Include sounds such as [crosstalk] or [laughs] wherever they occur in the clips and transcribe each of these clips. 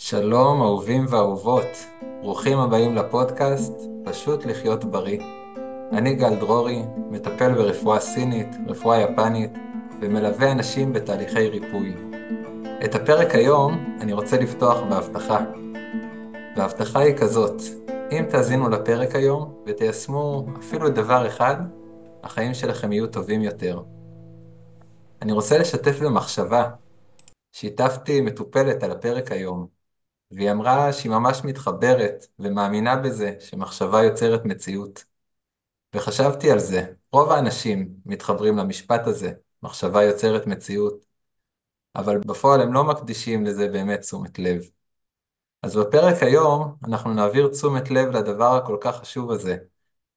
שלום אהובים ואהובות, ברוכים הבאים לפודקאסט פשוט לחיות בריא. אני גל דרורי, מטפל ברפואה סינית, רפואה יפנית, ומלווה אנשים בתהליכי ריפוי. את הפרק היום אני רוצה לפתוח בהבטחה. וההבטחה היא כזאת, אם תאזינו לפרק היום ותיישמו אפילו דבר אחד, החיים שלכם יהיו טובים יותר. אני רוצה לשתף במחשבה. שיתפתי מטופלת על הפרק היום, והיא אמרה שהיא ממש מתחברת ומאמינה בזה שמחשבה יוצרת מציאות. וחשבתי על זה, רוב האנשים מתחברים למשפט הזה, מחשבה יוצרת מציאות, אבל בפועל הם לא מקדישים לזה באמת תשומת לב. אז בפרק היום אנחנו נעביר תשומת לב לדבר הכל כך חשוב הזה,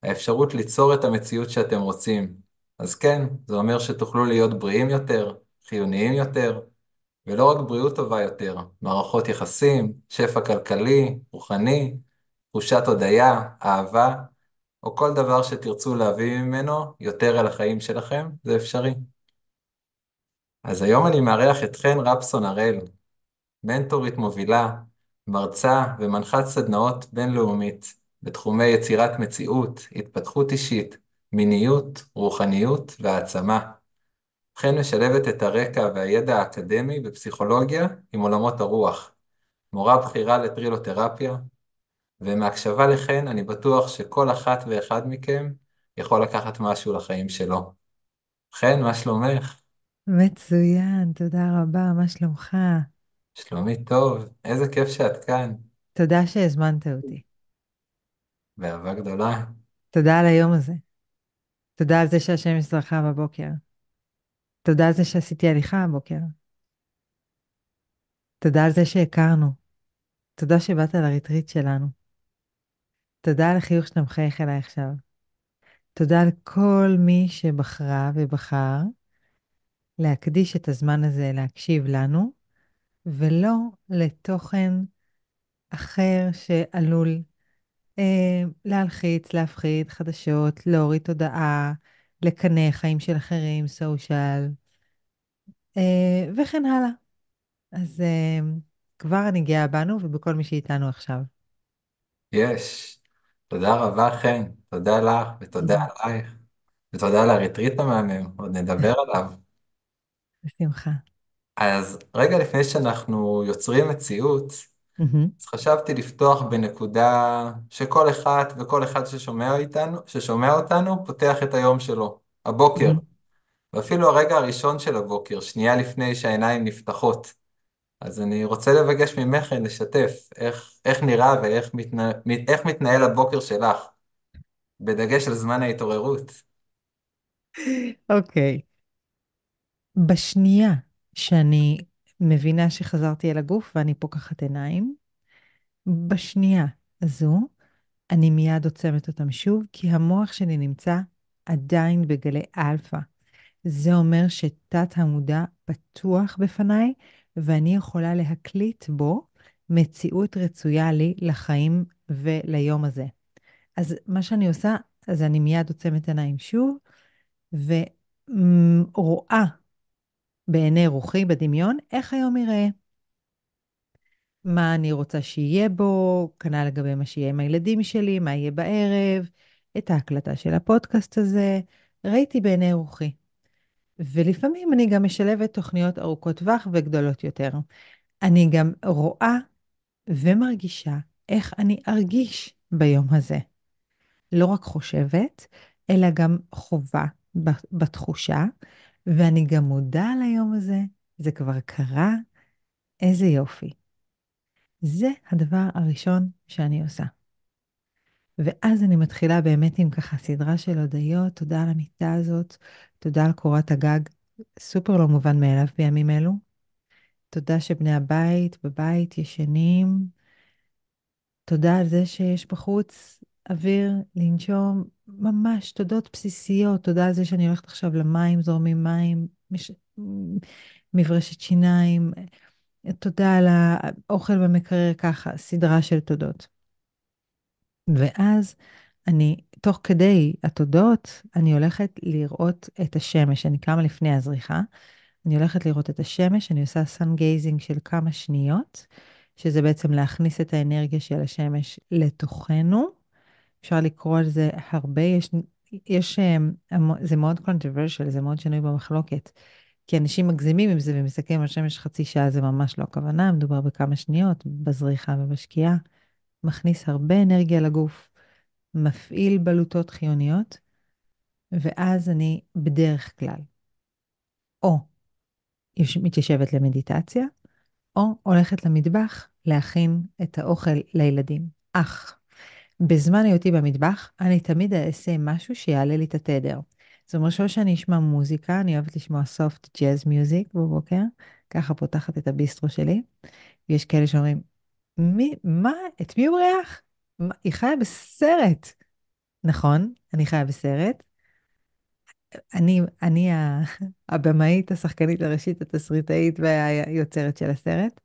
האפשרות ליצור את המציאות שאתם רוצים. אז כן, זה אומר שתוכלו להיות בריאים יותר, חיוניים יותר, ולא רק בריאות טובה יותר, מערכות יחסים, שפע כלכלי, רוחני, תחושת הודיה, אהבה, או כל דבר שתרצו להביא ממנו יותר אל החיים שלכם, זה אפשרי. אז היום אני מארח את חן רפסון הראל, מנטורית מובילה, מרצה ומנחת סדנאות בינלאומית בתחומי יצירת מציאות, התפתחות אישית, מיניות, רוחניות והעצמה. וכן משלבת את הרקע והידע האקדמי בפסיכולוגיה עם עולמות הרוח, מורה בכירה לטרילותרפיה, ומהקשבה לכן אני בטוח שכל אחת ואחד מכם יכול לקחת משהו לחיים שלו. חן, מה שלומך? מצוין, תודה רבה, מה שלומך? שלומי טוב, איזה כיף שאת כאן. תודה שהזמנת אותי. באהבה גדולה. תודה על היום הזה. תודה על זה שהשמש זרחה בבוקר. תודה על זה שעשיתי הליכה הבוקר. תודה על זה שהכרנו. תודה שבאת לריטריט שלנו. תודה על החיוך שאתה מחייך אליי עכשיו. תודה על כל מי שבחרה ובחר להקדיש את הזמן הזה להקשיב לנו, ולא לתוכן אחר שעלול אה, להלחיץ, להפחיד, חדשות, להוריד תודעה, לקנא חיים של אחרים, סושיאל, אה, וכן הלאה. אז אה, כבר אני גאה בנו ובכל מי שאיתנו עכשיו. יש. תודה רבה חן, תודה לך ותודה עלייך, ותודה על הריטריט המהמם, עוד נדבר [laughs] עליו. בשמחה. אז רגע לפני שאנחנו יוצרים מציאות, Mm-hmm. אז חשבתי לפתוח בנקודה שכל אחת וכל אחד ששומע, איתנו, ששומע אותנו פותח את היום שלו, הבוקר, mm-hmm. ואפילו הרגע הראשון של הבוקר, שנייה לפני שהעיניים נפתחות. אז אני רוצה לבקש ממך לשתף איך, איך נראה ואיך מתנה, איך מתנהל הבוקר שלך, בדגש על זמן ההתעוררות. אוקיי. Okay. בשנייה שאני מבינה שחזרתי אל הגוף ואני פוקחת עיניים. בשנייה הזו, אני מיד עוצמת אותם שוב, כי המוח שלי נמצא עדיין בגלי אלפא. זה אומר שתת המודע פתוח בפניי, ואני יכולה להקליט בו מציאות רצויה לי לחיים וליום הזה. אז מה שאני עושה, אז אני מיד עוצמת עיניים שוב, ורואה בעיני רוחי, בדמיון, איך היום יראה? מה אני רוצה שיהיה בו, כנ"ל לגבי מה שיהיה עם הילדים שלי, מה יהיה בערב, את ההקלטה של הפודקאסט הזה, ראיתי בעיני רוחי. ולפעמים אני גם משלבת תוכניות ארוכות טווח וגדולות יותר. אני גם רואה ומרגישה איך אני ארגיש ביום הזה. לא רק חושבת, אלא גם חובה בתחושה, ואני גם מודה על היום הזה, זה כבר קרה, איזה יופי. זה הדבר הראשון שאני עושה. ואז אני מתחילה באמת עם ככה סדרה של הודיות, תודה על המיטה הזאת, תודה על קורת הגג, סופר לא מובן מאליו בימים אלו. תודה שבני הבית בבית ישנים, תודה על זה שיש בחוץ אוויר, לנשום, ממש תודות בסיסיות, תודה על זה שאני הולכת עכשיו למים, זורמים מים, מש... מברשת שיניים, תודה על האוכל במקרר, ככה, סדרה של תודות. ואז אני, תוך כדי התודות, אני הולכת לראות את השמש. אני קמה לפני הזריחה, אני הולכת לראות את השמש, אני עושה סאן גייזינג של כמה שניות, שזה בעצם להכניס את האנרגיה של השמש לתוכנו. אפשר לקרוא על זה הרבה, יש, יש, אמ, זה מאוד controversial, זה מאוד שנוי במחלוקת. כי אנשים מגזימים עם זה ומסתכלים על שמש חצי שעה, זה ממש לא הכוונה, מדובר בכמה שניות, בזריחה ובשקיעה. מכניס הרבה אנרגיה לגוף, מפעיל בלוטות חיוניות, ואז אני בדרך כלל או מתיישבת למדיטציה, או הולכת למטבח להכין את האוכל לילדים. אך בזמן היותי במטבח, אני תמיד אעשה משהו שיעלה לי את התדר. זאת אומרת, שאו שאני אשמע מוזיקה, אני אוהבת לשמוע soft jazz music בבוקר, ככה פותחת את הביסטרו שלי. יש כאלה שאומרים, מי, מה, את מי הוא ריח? היא חיה בסרט. נכון, אני חיה בסרט. אני, אני הבמאית, השחקנית הראשית, התסריטאית והיוצרת של הסרט.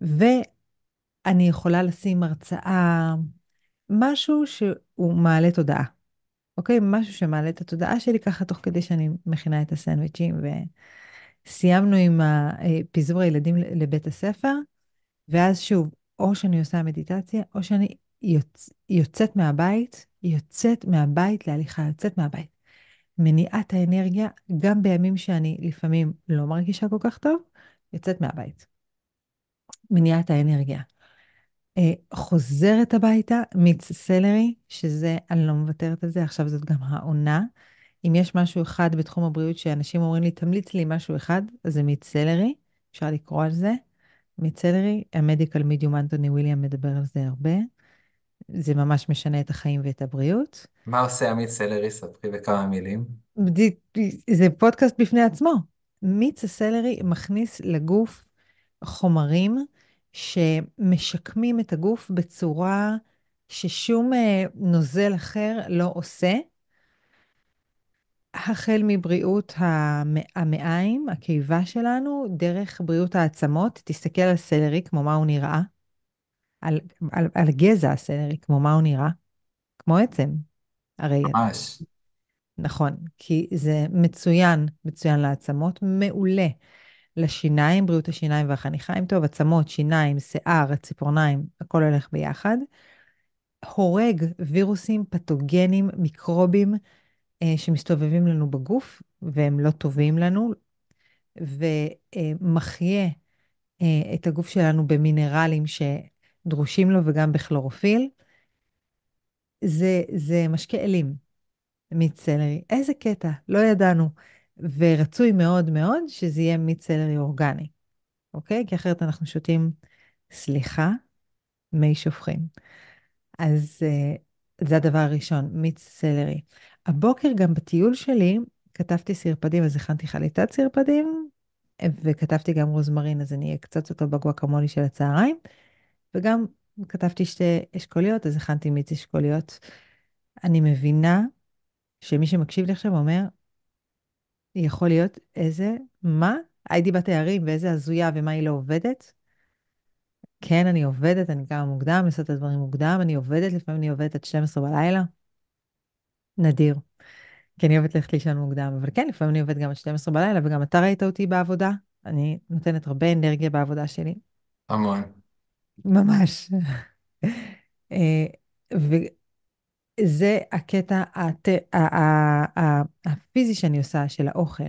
ואני יכולה לשים הרצאה משהו שהוא מעלה תודעה, אוקיי? משהו שמעלה את התודעה שלי ככה תוך כדי שאני מכינה את הסנדוויצ'ים, וסיימנו עם אה, פיזור הילדים לבית הספר, ואז שוב, או שאני עושה מדיטציה, או שאני יוצ... יוצאת מהבית, יוצאת מהבית להליכה, יוצאת מהבית. מניעת האנרגיה, גם בימים שאני לפעמים לא מרגישה כל כך טוב, יוצאת מהבית. מניעת האנרגיה. אה, חוזרת הביתה, מיץ סלרי, שזה, אני לא מוותרת על זה, עכשיו זאת גם העונה. אם יש משהו אחד בתחום הבריאות שאנשים אומרים לי, תמליץ לי משהו אחד, אז זה מיץ סלרי, אפשר לקרוא על זה. מיץ סלרי, המדיקל מידיום אנטוני וויליאם מדבר על זה הרבה. זה ממש משנה את החיים ואת הבריאות. מה עושה המיץ סלרי? ספרי בכמה מילים. זה פודקאסט בפני עצמו. מיץ הסלרי מכניס לגוף חומרים שמשקמים את הגוף בצורה ששום אה, נוזל אחר לא עושה, החל מבריאות המעיים, הקיבה שלנו, דרך בריאות העצמות. תסתכל על סלרי כמו מה הוא נראה, על, על, על גזע הסלרי כמו מה הוא נראה, כמו עצם. הרי... ממש. נכון, כי זה מצוין, מצוין לעצמות, מעולה לשיניים, בריאות השיניים והחניכיים טוב, עצמות, שיניים, שיער, ציפורניים, הכל הולך ביחד. הורג וירוסים, פתוגנים, מיקרובים אה, שמסתובבים לנו בגוף והם לא טובים לנו, ומחיה אה, את הגוף שלנו במינרלים שדרושים לו וגם בכלורופיל. זה, זה משקה אלים מצלרי. איזה קטע, לא ידענו. ורצוי מאוד מאוד שזה יהיה מיץ סלרי אורגני, אוקיי? כי אחרת אנחנו שותים, סליחה, מי שופכים. אז אה, זה הדבר הראשון, מיץ סלרי. הבוקר גם בטיול שלי כתבתי סרפדים, אז הכנתי חליטת סרפדים, וכתבתי גם רוזמרין, אז אני אקצוץ אותו בגואקמולי של הצהריים, וגם כתבתי שתי אשכוליות, אז הכנתי מיץ אשכוליות. אני מבינה שמי שמקשיב לי עכשיו אומר, יכול להיות איזה, מה? הייתי בתארים ואיזה הזויה ומה היא לא עובדת? כן, אני עובדת, אני קמה מוקדם, אני עושה את הדברים מוקדם, אני עובדת, לפעמים אני עובדת עד 12 בלילה. נדיר. כי אני אוהבת ללכת לישון מוקדם, אבל כן, לפעמים אני עובדת גם עד 12 בלילה, וגם אתה ראית אותי בעבודה. אני נותנת הרבה אנרגיה בעבודה שלי. המון. ממש. אה, ו- זה הקטע הת... הפיזי שאני עושה של האוכל.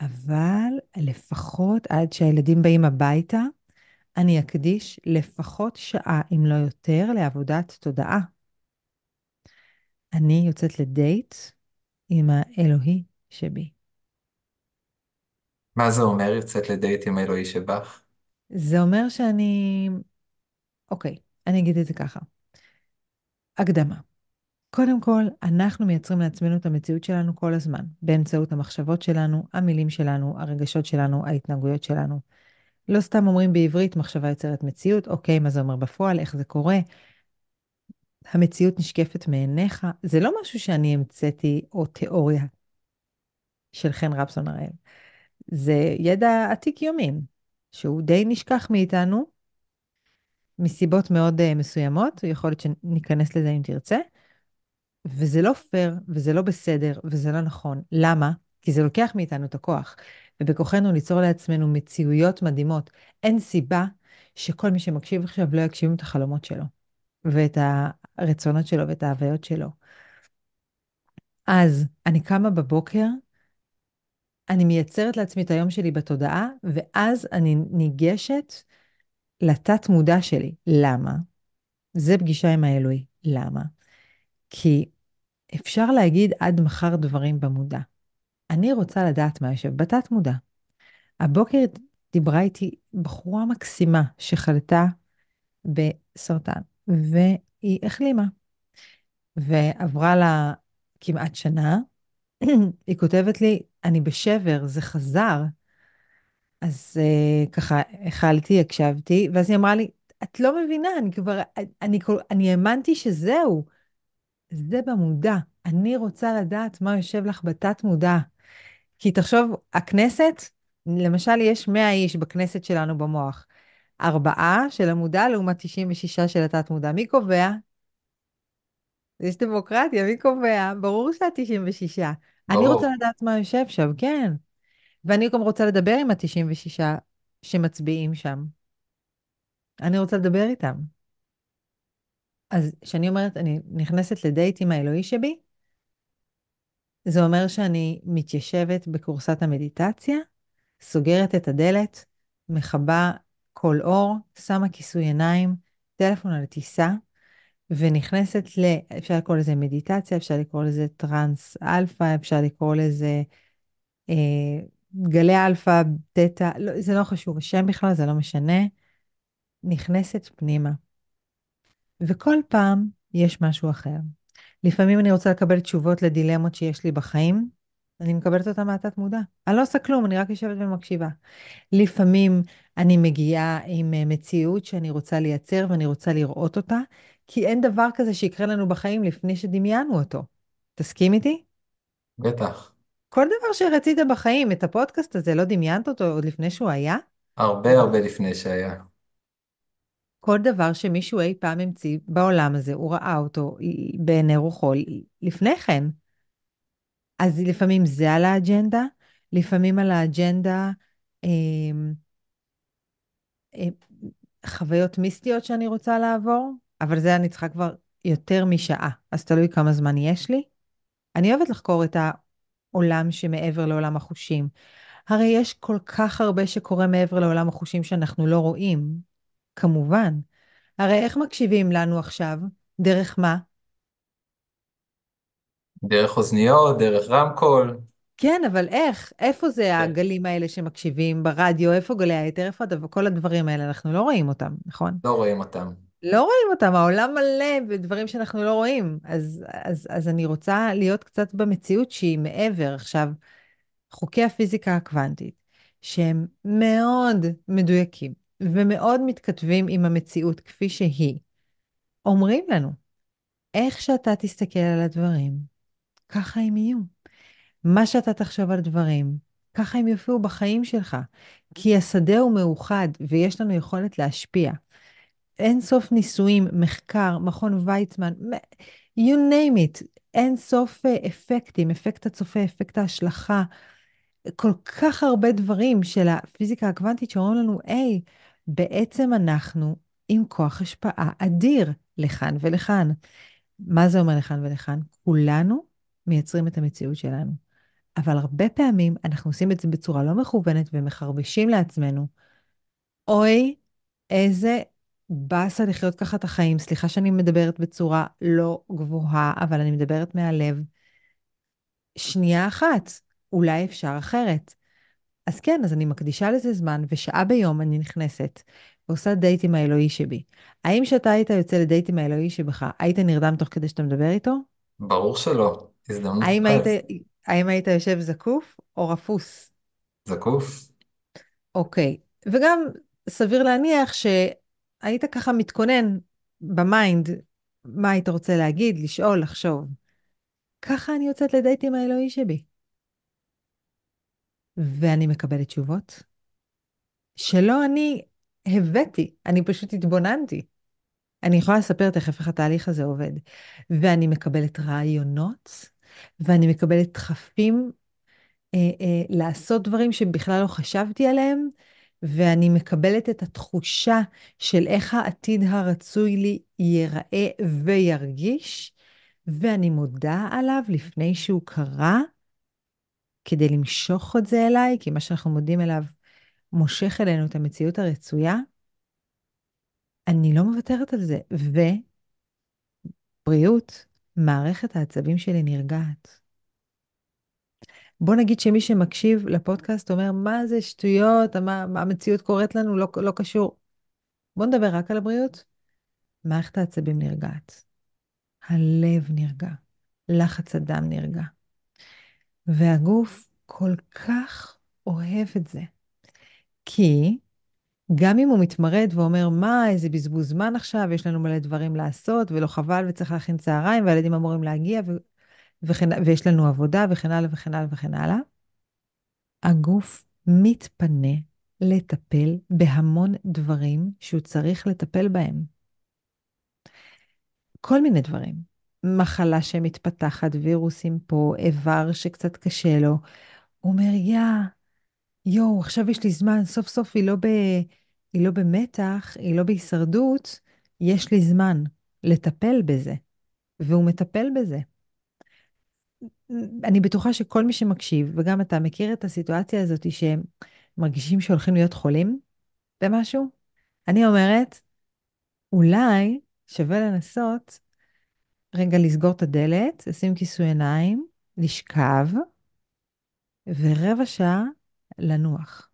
אבל לפחות עד שהילדים באים הביתה, אני אקדיש לפחות שעה, אם לא יותר, לעבודת תודעה. אני יוצאת לדייט עם האלוהי שבי. מה זה אומר יוצאת לדייט עם האלוהי שבך? זה אומר שאני... אוקיי, אני אגיד את זה ככה. הקדמה. קודם כל, אנחנו מייצרים לעצמנו את המציאות שלנו כל הזמן, באמצעות המחשבות שלנו, המילים שלנו, הרגשות שלנו, ההתנהגויות שלנו. לא סתם אומרים בעברית מחשבה יוצרת מציאות, אוקיי, מה זה אומר בפועל, איך זה קורה. המציאות נשקפת מעיניך, זה לא משהו שאני המצאתי או תיאוריה של חן רפסון הראל. זה ידע עתיק יומין, שהוא די נשכח מאיתנו, מסיבות מאוד uh, מסוימות, יכול להיות שניכנס לזה אם תרצה. וזה לא פייר, וזה לא בסדר, וזה לא נכון. למה? כי זה לוקח מאיתנו את הכוח, ובכוחנו ליצור לעצמנו מציאויות מדהימות. אין סיבה שכל מי שמקשיב עכשיו לא יקשיב את החלומות שלו, ואת הרצונות שלו, ואת ההוויות שלו. אז אני קמה בבוקר, אני מייצרת לעצמי את היום שלי בתודעה, ואז אני ניגשת לתת-מודע שלי. למה? זה פגישה עם האלוהי. למה? כי אפשר להגיד עד מחר דברים במודע. אני רוצה לדעת מה יושב בתת מודע. הבוקר דיברה איתי בחורה מקסימה שחלתה בסרטן, והיא החלימה. ועברה לה כמעט שנה, היא כותבת לי, אני בשבר, זה חזר. אז uh, ככה החלתי, הקשבתי, ואז היא אמרה לי, את לא מבינה, אני כבר, אני, אני, אני האמנתי שזהו. זה במודע. אני רוצה לדעת מה יושב לך בתת מודע. כי תחשוב, הכנסת, למשל יש 100 איש בכנסת שלנו במוח. ארבעה של המודע לעומת 96 של התת מודע. מי קובע? יש דמוקרטיה, מי קובע? ברור שה 96. ברור. אני רוצה לדעת מה יושב שם, כן. ואני גם רוצה לדבר עם ה-96 שמצביעים שם. אני רוצה לדבר איתם. אז כשאני אומרת, אני נכנסת לדייט עם האלוהי שבי, זה אומר שאני מתיישבת בכורסת המדיטציה, סוגרת את הדלת, מכבה כל אור, שמה כיסוי עיניים, טלפון על טיסה, ונכנסת ל... אפשר לקרוא לזה מדיטציה, אפשר לקרוא לזה טרנס אלפא, אפשר לקרוא לזה אה, גלי אלפא, דטא, לא, זה לא חשוב, השם בכלל, זה לא משנה. נכנסת פנימה. וכל פעם יש משהו אחר. לפעמים אני רוצה לקבל תשובות לדילמות שיש לי בחיים, אני מקבלת אותן מהתת מודע. אני לא עושה כלום, אני רק יושבת ומקשיבה. לפעמים אני מגיעה עם אה, מציאות שאני רוצה לייצר ואני רוצה לראות אותה, כי אין דבר כזה שיקרה לנו בחיים לפני שדמיינו אותו. תסכים איתי? בטח. כל דבר שרצית בחיים, את הפודקאסט הזה, לא דמיינת אותו עוד לפני שהוא היה? הרבה הרבה לפני שהיה. כל דבר שמישהו אי פעם המציא בעולם הזה, הוא ראה אותו אה, בעיני רוחו לפני כן. אז לפעמים זה על האג'נדה, לפעמים על האג'נדה אה, אה, חוויות מיסטיות שאני רוצה לעבור, אבל זה אני צריכה כבר יותר משעה, אז תלוי כמה זמן יש לי. אני אוהבת לחקור את העולם שמעבר לעולם החושים. הרי יש כל כך הרבה שקורה מעבר לעולם החושים שאנחנו לא רואים. כמובן. הרי איך מקשיבים לנו עכשיו? דרך מה? דרך אוזניות, דרך רמקול. כן, אבל איך? איפה זה כן. הגלים האלה שמקשיבים ברדיו? איפה גלי היתר? איפה הדבר? כל הדברים האלה, אנחנו לא רואים אותם, נכון? לא רואים אותם. לא רואים אותם, העולם מלא בדברים שאנחנו לא רואים. אז, אז, אז אני רוצה להיות קצת במציאות שהיא מעבר. עכשיו, חוקי הפיזיקה הקוונטית, שהם מאוד מדויקים, ומאוד מתכתבים עם המציאות כפי שהיא, אומרים לנו, איך שאתה תסתכל על הדברים, ככה הם יהיו. מה שאתה תחשוב על דברים, ככה הם יופיעו בחיים שלך. כי השדה הוא מאוחד ויש לנו יכולת להשפיע. אין סוף ניסויים, מחקר, מכון ויצמן, you name it, אין סוף אה, אפקטים, אפקט הצופה, אפקט ההשלכה, כל כך הרבה דברים של הפיזיקה הקוונטית שאומרים לנו, היי, hey, בעצם אנחנו עם כוח השפעה אדיר לכאן ולכאן. מה זה אומר לכאן ולכאן? כולנו מייצרים את המציאות שלנו. אבל הרבה פעמים אנחנו עושים את זה בצורה לא מכוונת ומחרבשים לעצמנו. אוי, איזה באסה לחיות ככה את החיים. סליחה שאני מדברת בצורה לא גבוהה, אבל אני מדברת מהלב. שנייה אחת, אולי אפשר אחרת. אז כן, אז אני מקדישה לזה זמן, ושעה ביום אני נכנסת ועושה דייט עם האלוהי שבי. האם כשאתה היית יוצא לדייט עם האלוהי שבך, היית נרדם תוך כדי שאתה מדבר איתו? ברור שלא, הזדמנות. האם היית, האם היית יושב זקוף או רפוס? זקוף. אוקיי, וגם סביר להניח שהיית ככה מתכונן במיינד, מה היית רוצה להגיד, לשאול, לחשוב. ככה אני יוצאת לדייט עם האלוהי שבי. ואני מקבלת תשובות שלא אני הבאתי, אני פשוט התבוננתי. אני יכולה לספר תכף איך התהליך הזה עובד. ואני מקבלת רעיונות, ואני מקבלת דחפים אה, אה, לעשות דברים שבכלל לא חשבתי עליהם, ואני מקבלת את התחושה של איך העתיד הרצוי לי ייראה וירגיש, ואני מודה עליו לפני שהוא קרה, כדי למשוך את זה אליי, כי מה שאנחנו מודים אליו מושך אלינו את המציאות הרצויה, אני לא מוותרת על זה. ובריאות, מערכת העצבים שלי נרגעת. בוא נגיד שמי שמקשיב לפודקאסט אומר, מה זה שטויות, מה, מה המציאות קורית לנו, לא, לא קשור. בוא נדבר רק על הבריאות. מערכת העצבים נרגעת. הלב נרגע. לחץ הדם נרגע. והגוף כל כך אוהב את זה. כי גם אם הוא מתמרד ואומר, מה, איזה בזבוז זמן עכשיו, יש לנו מלא דברים לעשות, ולא חבל, וצריך להכין צהריים, והילדים אמורים להגיע, ו... וכן, ויש לנו עבודה, וכן הלאה וכן הלאה וכן הלאה, הגוף מתפנה לטפל בהמון דברים שהוא צריך לטפל בהם. כל מיני דברים. מחלה שמתפתחת, וירוסים פה, איבר שקצת קשה לו. הוא אומר, יא, יואו, עכשיו יש לי זמן, סוף סוף היא לא, ב... היא לא במתח, היא לא בהישרדות, יש לי זמן לטפל בזה. והוא מטפל בזה. אני בטוחה שכל מי שמקשיב, וגם אתה מכיר את הסיטואציה הזאת שמרגישים שהולכים להיות חולים במשהו, אני אומרת, אולי שווה לנסות רגע לסגור את הדלת, לשים כיסוי עיניים, לשכב, ורבע שעה לנוח.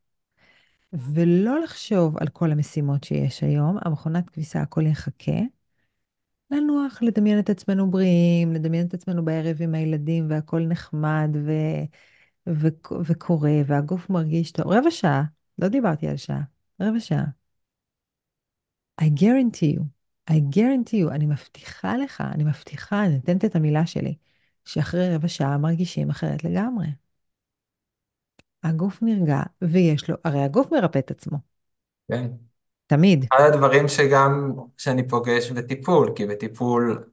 ולא לחשוב על כל המשימות שיש היום, המכונת כביסה, הכל יחכה. לנוח, לדמיין את עצמנו בריאים, לדמיין את עצמנו בערב עם הילדים, והכל נחמד ו... ו... וקורה, והגוף מרגיש טוב. רבע שעה, לא דיברתי על שעה, רבע שעה. I guarantee you, I guarantee you, אני מבטיחה לך, אני מבטיחה, אני נותנת את המילה שלי, שאחרי רבע שעה מרגישים אחרת לגמרי. הגוף נרגע, ויש לו, הרי הגוף מרפא את עצמו. כן. תמיד. אחד הדברים שגם, שאני פוגש בטיפול, כי בטיפול,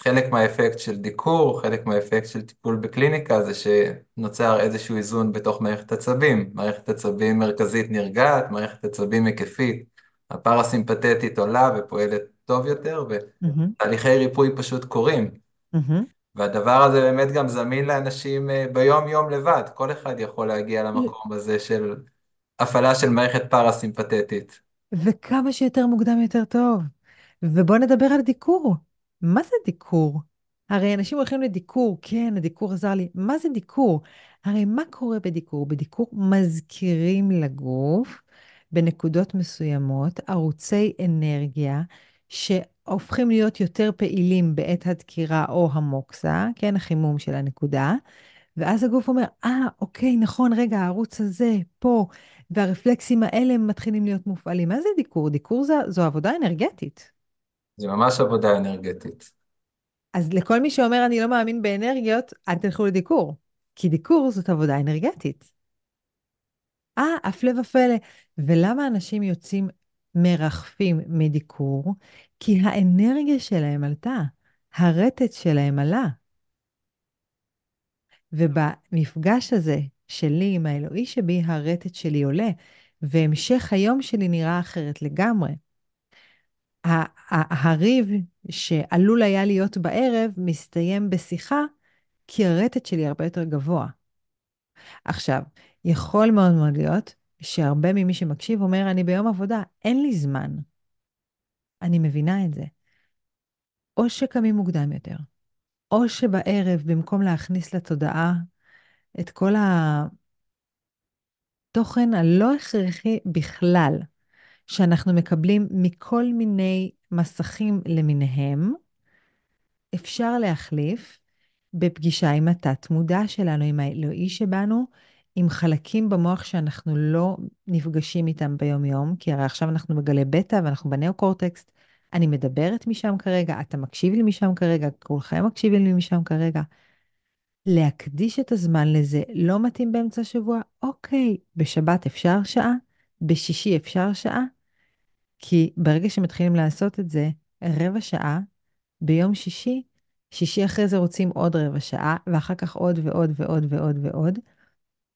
חלק מהאפקט של דיקור, חלק מהאפקט של טיפול בקליניקה, זה שנוצר איזשהו איזון בתוך מערכת עצבים. מערכת עצבים מרכזית נרגעת, מערכת עצבים היקפית. הפרסימפתטית עולה ופועלת טוב יותר, ותהליכי mm-hmm. ריפוי פשוט קורים. Mm-hmm. והדבר הזה באמת גם זמין לאנשים אה, ביום-יום לבד, כל אחד יכול להגיע למקום הזה של הפעלה של מערכת פרסימפטית. וכמה שיותר מוקדם יותר טוב. ובואו נדבר על דיקור. מה זה דיקור? הרי אנשים הולכים לדיקור, כן, הדיקור עזר לי. מה זה דיקור? הרי מה קורה בדיקור? בדיקור מזכירים לגוף בנקודות מסוימות ערוצי אנרגיה שהופכים להיות יותר פעילים בעת הדקירה או המוקסה, כן, החימום של הנקודה, ואז הגוף אומר, אה, ah, אוקיי, נכון, רגע, הערוץ הזה, פה, והרפלקסים האלה מתחילים להיות מופעלים. מה זה דיקור? דיקור זה, זו עבודה אנרגטית. זה ממש עבודה אנרגטית. אז לכל מי שאומר, אני לא מאמין באנרגיות, אל תלכו לדיקור, כי דיקור זאת עבודה אנרגטית. אה, הפלא ופלא. ולמה אנשים יוצאים מרחפים מדיקור, כי האנרגיה שלהם עלתה, הרטט שלהם עלה. ובמפגש הזה שלי עם האלוהי שבי, הרטט שלי עולה, והמשך היום שלי נראה אחרת לגמרי. הריב שעלול היה להיות בערב מסתיים בשיחה, כי הרטט שלי הרבה יותר גבוה. עכשיו, יכול מאוד מאוד להיות שהרבה ממי שמקשיב אומר, אני ביום עבודה, אין לי זמן. אני מבינה את זה. או שקמים מוקדם יותר, או שבערב, במקום להכניס לתודעה את כל התוכן הלא הכרחי בכלל, שאנחנו מקבלים מכל מיני מסכים למיניהם, אפשר להחליף בפגישה עם התת-מודע שלנו, עם האלוהי שבנו, עם חלקים במוח שאנחנו לא נפגשים איתם ביום-יום, כי הרי עכשיו אנחנו מגלה בטא ואנחנו בנאו-קורטקסט. אני מדברת משם כרגע, אתה מקשיב לי משם כרגע, כולכם מקשיבים לי משם כרגע. להקדיש את הזמן לזה לא מתאים באמצע השבוע? אוקיי, בשבת אפשר שעה, בשישי אפשר שעה, כי ברגע שמתחילים לעשות את זה, רבע שעה, ביום שישי, שישי אחרי זה רוצים עוד רבע שעה, ואחר כך עוד ועוד ועוד ועוד ועוד. ועוד.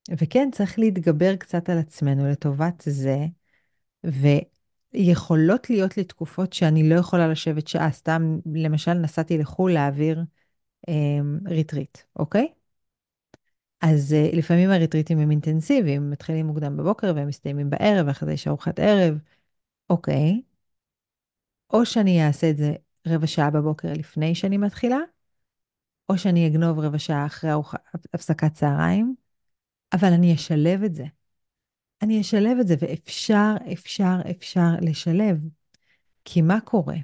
וכן, צריך להתגבר קצת על עצמנו לטובת זה, ויכולות להיות לי תקופות שאני לא יכולה לשבת שעה, סתם, למשל, נסעתי לחו"ל להעביר אה, אמ, ריטריט, אוקיי? אז אה, לפעמים הריטריטים הם אינטנסיביים, הם מתחילים מוקדם בבוקר והם מסתיימים בערב, ואחרי זה יש ארוחת ערב, אוקיי? או שאני אעשה את זה רבע שעה בבוקר לפני שאני מתחילה, או שאני אגנוב רבע שעה אחרי הפסקת צהריים, אבל אני אשלב את זה. אני אשלב את זה, ואפשר, אפשר, אפשר לשלב. כי מה קורה?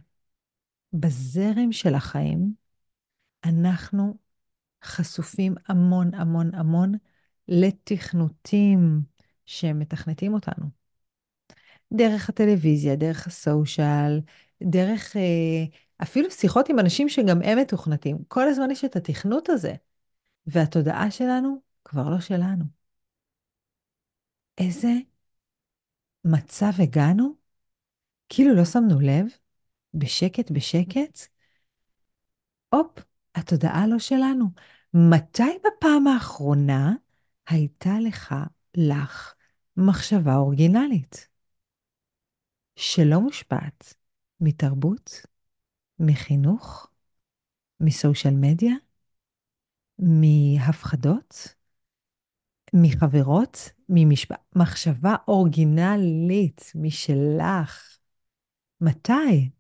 בזרם של החיים, אנחנו חשופים המון המון המון לתכנותים שמתכנתים אותנו. דרך הטלוויזיה, דרך הסושיאל, דרך אה, אפילו שיחות עם אנשים שגם הם מתוכנתים. כל הזמן יש את התכנות הזה, והתודעה שלנו כבר לא שלנו. איזה מצב הגענו? כאילו לא שמנו לב, בשקט בשקט, הופ, התודעה לא שלנו. מתי בפעם האחרונה הייתה לך, לך, מחשבה אורגינלית, שלא מושפעת מתרבות, מחינוך, מסושיאל מדיה, מהפחדות, מחברות, ממחשבה אורגינלית משלך. מתי?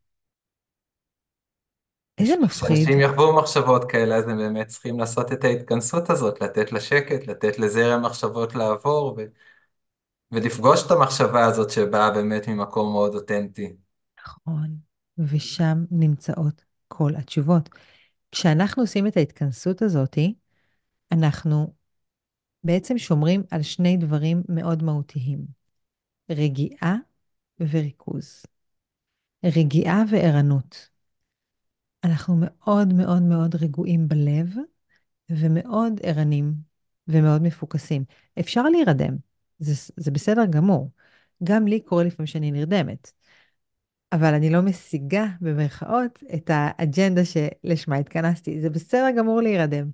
איזה מפחיד. כשאנשים יחוו מחשבות כאלה, אז הם באמת צריכים לעשות את ההתכנסות הזאת, לתת לה שקט, לתת לזרם מחשבות לעבור, ו... ולפגוש את המחשבה הזאת שבאה באמת ממקום מאוד אותנטי. נכון, ושם נמצאות כל התשובות. כשאנחנו עושים את ההתכנסות הזאת, אנחנו בעצם שומרים על שני דברים מאוד מהותיים, רגיעה וריכוז. רגיעה וערנות. אנחנו מאוד מאוד מאוד רגועים בלב, ומאוד ערנים, ומאוד מפוקסים. אפשר להירדם, זה, זה בסדר גמור. גם לי קורה לפעמים שאני נרדמת. אבל אני לא משיגה, במרכאות, את האג'נדה שלשמה התכנסתי. זה בסדר גמור להירדם.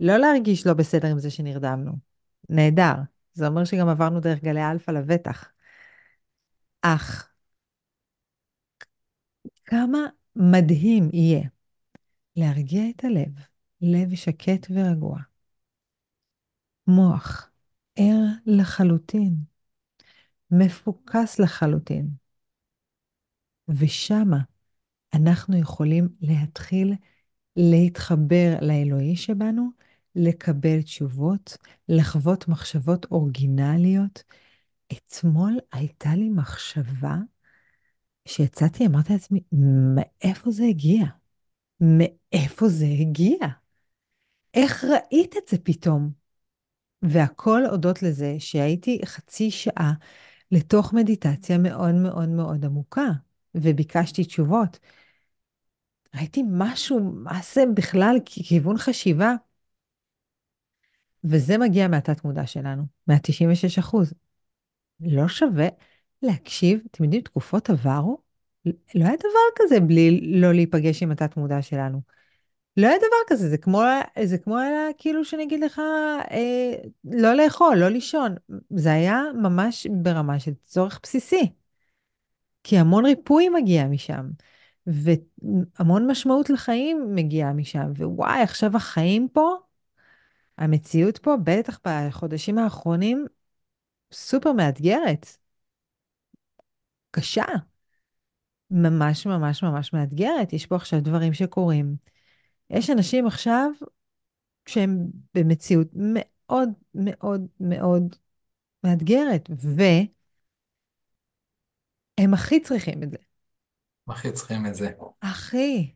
לא להרגיש לא בסדר עם זה שנרדמנו. נהדר. זה אומר שגם עברנו דרך גלי אלפא לבטח. אך כמה מדהים יהיה להרגיע את הלב, לב שקט ורגוע. מוח ער לחלוטין, מפוקס לחלוטין. ושמה אנחנו יכולים להתחיל להתחבר לאלוהי שבנו לקבל תשובות, לחוות מחשבות אורגינליות. אתמול הייתה לי מחשבה שיצאתי, אמרתי לעצמי, מאיפה זה הגיע? מאיפה זה הגיע? איך ראית את זה פתאום? והכל הודות לזה שהייתי חצי שעה לתוך מדיטציה מאוד מאוד מאוד עמוקה, וביקשתי תשובות. ראיתי משהו, מה זה בכלל, כיוון חשיבה וזה מגיע מהתת מודע שלנו, מה-96 אחוז. לא שווה להקשיב, אתם יודעים, תקופות עברו, לא היה דבר כזה בלי לא להיפגש עם התת מודע שלנו. לא היה דבר כזה, זה כמו, זה כמו היה כאילו שאני אגיד לך, אה, לא לאכול, לא לישון. זה היה ממש ברמה של צורך בסיסי. כי המון ריפוי מגיע משם, והמון משמעות לחיים מגיעה משם, ווואי, עכשיו החיים פה המציאות פה, בטח בחודשים האחרונים, סופר מאתגרת. קשה. ממש ממש ממש מאתגרת. יש פה עכשיו דברים שקורים. יש אנשים עכשיו שהם במציאות מאוד מאוד מאוד מאתגרת, והם הכי צריכים את זה. הכי צריכים את זה. הכי.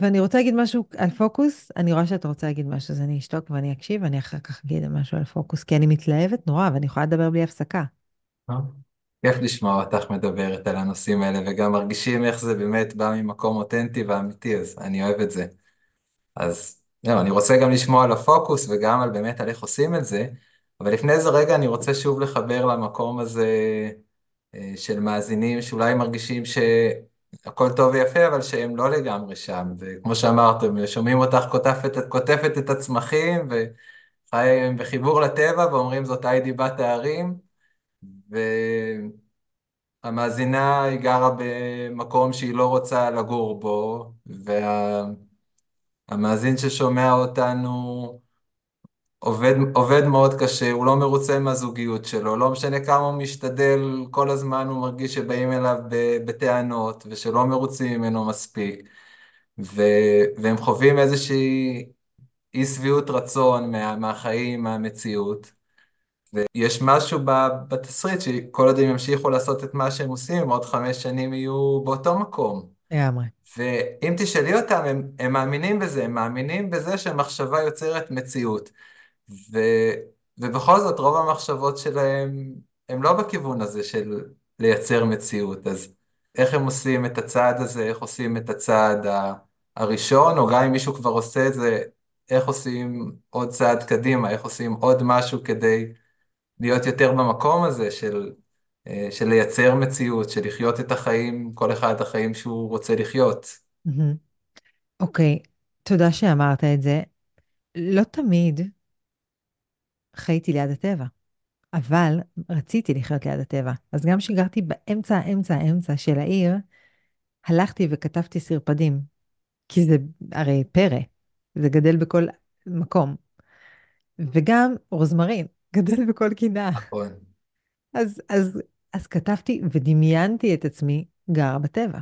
ואני רוצה להגיד משהו על פוקוס, אני רואה שאת רוצה להגיד משהו, אז אני אשתוק ואני אקשיב, ואני אחר כך אגיד משהו על פוקוס, כי אני מתלהבת נורא, ואני יכולה לדבר בלי הפסקה. כיף אה, לשמוע אותך מדברת על הנושאים האלה, וגם מרגישים איך זה באמת בא ממקום אותנטי ואמיתי, אז אני אוהב את זה. אז לא, אני רוצה גם לשמוע על הפוקוס, וגם על באמת על איך עושים את זה, אבל לפני איזה רגע אני רוצה שוב לחבר למקום הזה אה, של מאזינים שאולי מרגישים ש... הכל טוב ויפה, אבל שהם לא לגמרי שם, וכמו שאמרתם, שומעים אותך כותפת, כותפת את הצמחים, וחיים בחיבור לטבע, ואומרים זאת היידי בת הערים, והמאזינה היא גרה במקום שהיא לא רוצה לגור בו, והמאזין וה... ששומע אותנו עובד, עובד מאוד קשה, הוא לא מרוצה מהזוגיות שלו, לא משנה כמה הוא משתדל, כל הזמן הוא מרגיש שבאים אליו בטענות ושלא מרוצים ממנו מספיק, ו, והם חווים איזושהי אי שביעות רצון מה, מהחיים, מהמציאות, ויש משהו בתסריט שכל עוד הם ימשיכו לעשות את מה שהם עושים, עוד חמש שנים יהיו באותו מקום. לגמרי. ואם תשאלי אותם, הם, הם מאמינים בזה, הם מאמינים בזה שמחשבה יוצרת מציאות. ו, ובכל זאת רוב המחשבות שלהם הם לא בכיוון הזה של לייצר מציאות, אז איך הם עושים את הצעד הזה, איך עושים את הצעד הראשון, או גם אם מישהו כבר עושה את זה, איך עושים עוד צעד קדימה, איך עושים עוד משהו כדי להיות יותר במקום הזה של, אה, של לייצר מציאות, של לחיות את החיים, כל אחד החיים שהוא רוצה לחיות. Mm-hmm. אוקיי, mm-hmm. okay. תודה שאמרת את זה. לא תמיד חייתי ליד הטבע. אבל רציתי לחיות ליד הטבע. אז גם כשגרתי באמצע, האמצע, האמצע של העיר, הלכתי וכתבתי סרפדים. כי זה הרי פרא, זה גדל בכל מקום. וגם רוזמרין, [laughs] גדל בכל קינה. נכון. אז, אז, אז כתבתי ודמיינתי את עצמי גר בטבע.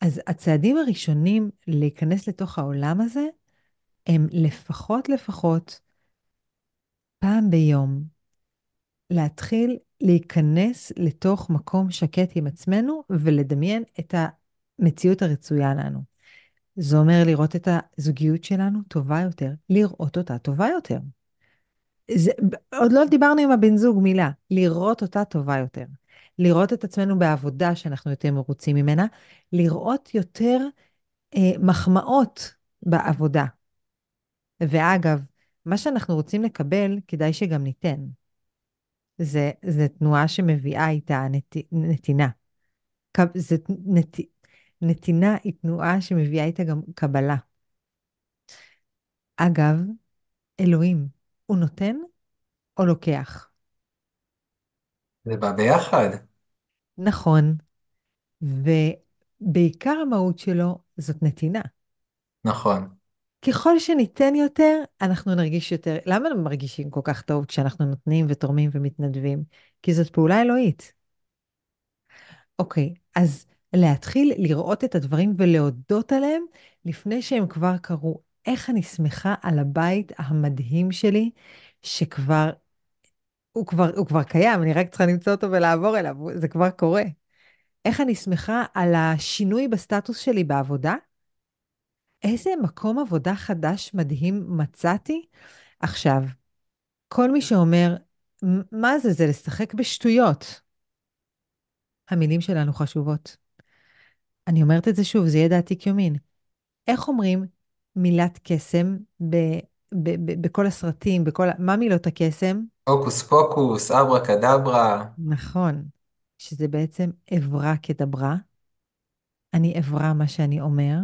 אז הצעדים הראשונים להיכנס לתוך העולם הזה, הם לפחות לפחות פעם ביום להתחיל להיכנס לתוך מקום שקט עם עצמנו ולדמיין את המציאות הרצויה לנו. זה אומר לראות את הזוגיות שלנו טובה יותר, לראות אותה טובה יותר. זה, עוד לא דיברנו עם הבן זוג מילה, לראות אותה טובה יותר. לראות את עצמנו בעבודה שאנחנו יותר מרוצים ממנה, לראות יותר אה, מחמאות בעבודה. ואגב, מה שאנחנו רוצים לקבל, כדאי שגם ניתן. זה, זה תנועה שמביאה איתה נת, נתינה. זה, נת, נתינה היא תנועה שמביאה איתה גם קבלה. אגב, אלוהים, הוא נותן או לוקח? זה בא ביחד. נכון, ובעיקר המהות שלו זאת נתינה. נכון. ככל שניתן יותר, אנחנו נרגיש יותר. למה אנחנו מרגישים כל כך טוב כשאנחנו נותנים ותורמים ומתנדבים? כי זאת פעולה אלוהית. אוקיי, אז להתחיל לראות את הדברים ולהודות עליהם לפני שהם כבר קרו. איך אני שמחה על הבית המדהים שלי, שכבר, הוא כבר, הוא כבר קיים, אני רק צריכה למצוא אותו ולעבור אליו, זה כבר קורה. איך אני שמחה על השינוי בסטטוס שלי בעבודה, איזה מקום עבודה חדש מדהים מצאתי? עכשיו, כל מי שאומר, מה זה, זה לשחק בשטויות. המילים שלנו חשובות. אני אומרת את זה שוב, זה יהיה דעתי קיומין. איך אומרים מילת קסם ב, ב, ב, בכל הסרטים, בכל... מה מילות הקסם? הוקוס פוקוס, אברה קדברה. נכון, שזה בעצם אברה כדברה. אני אברה מה שאני אומר,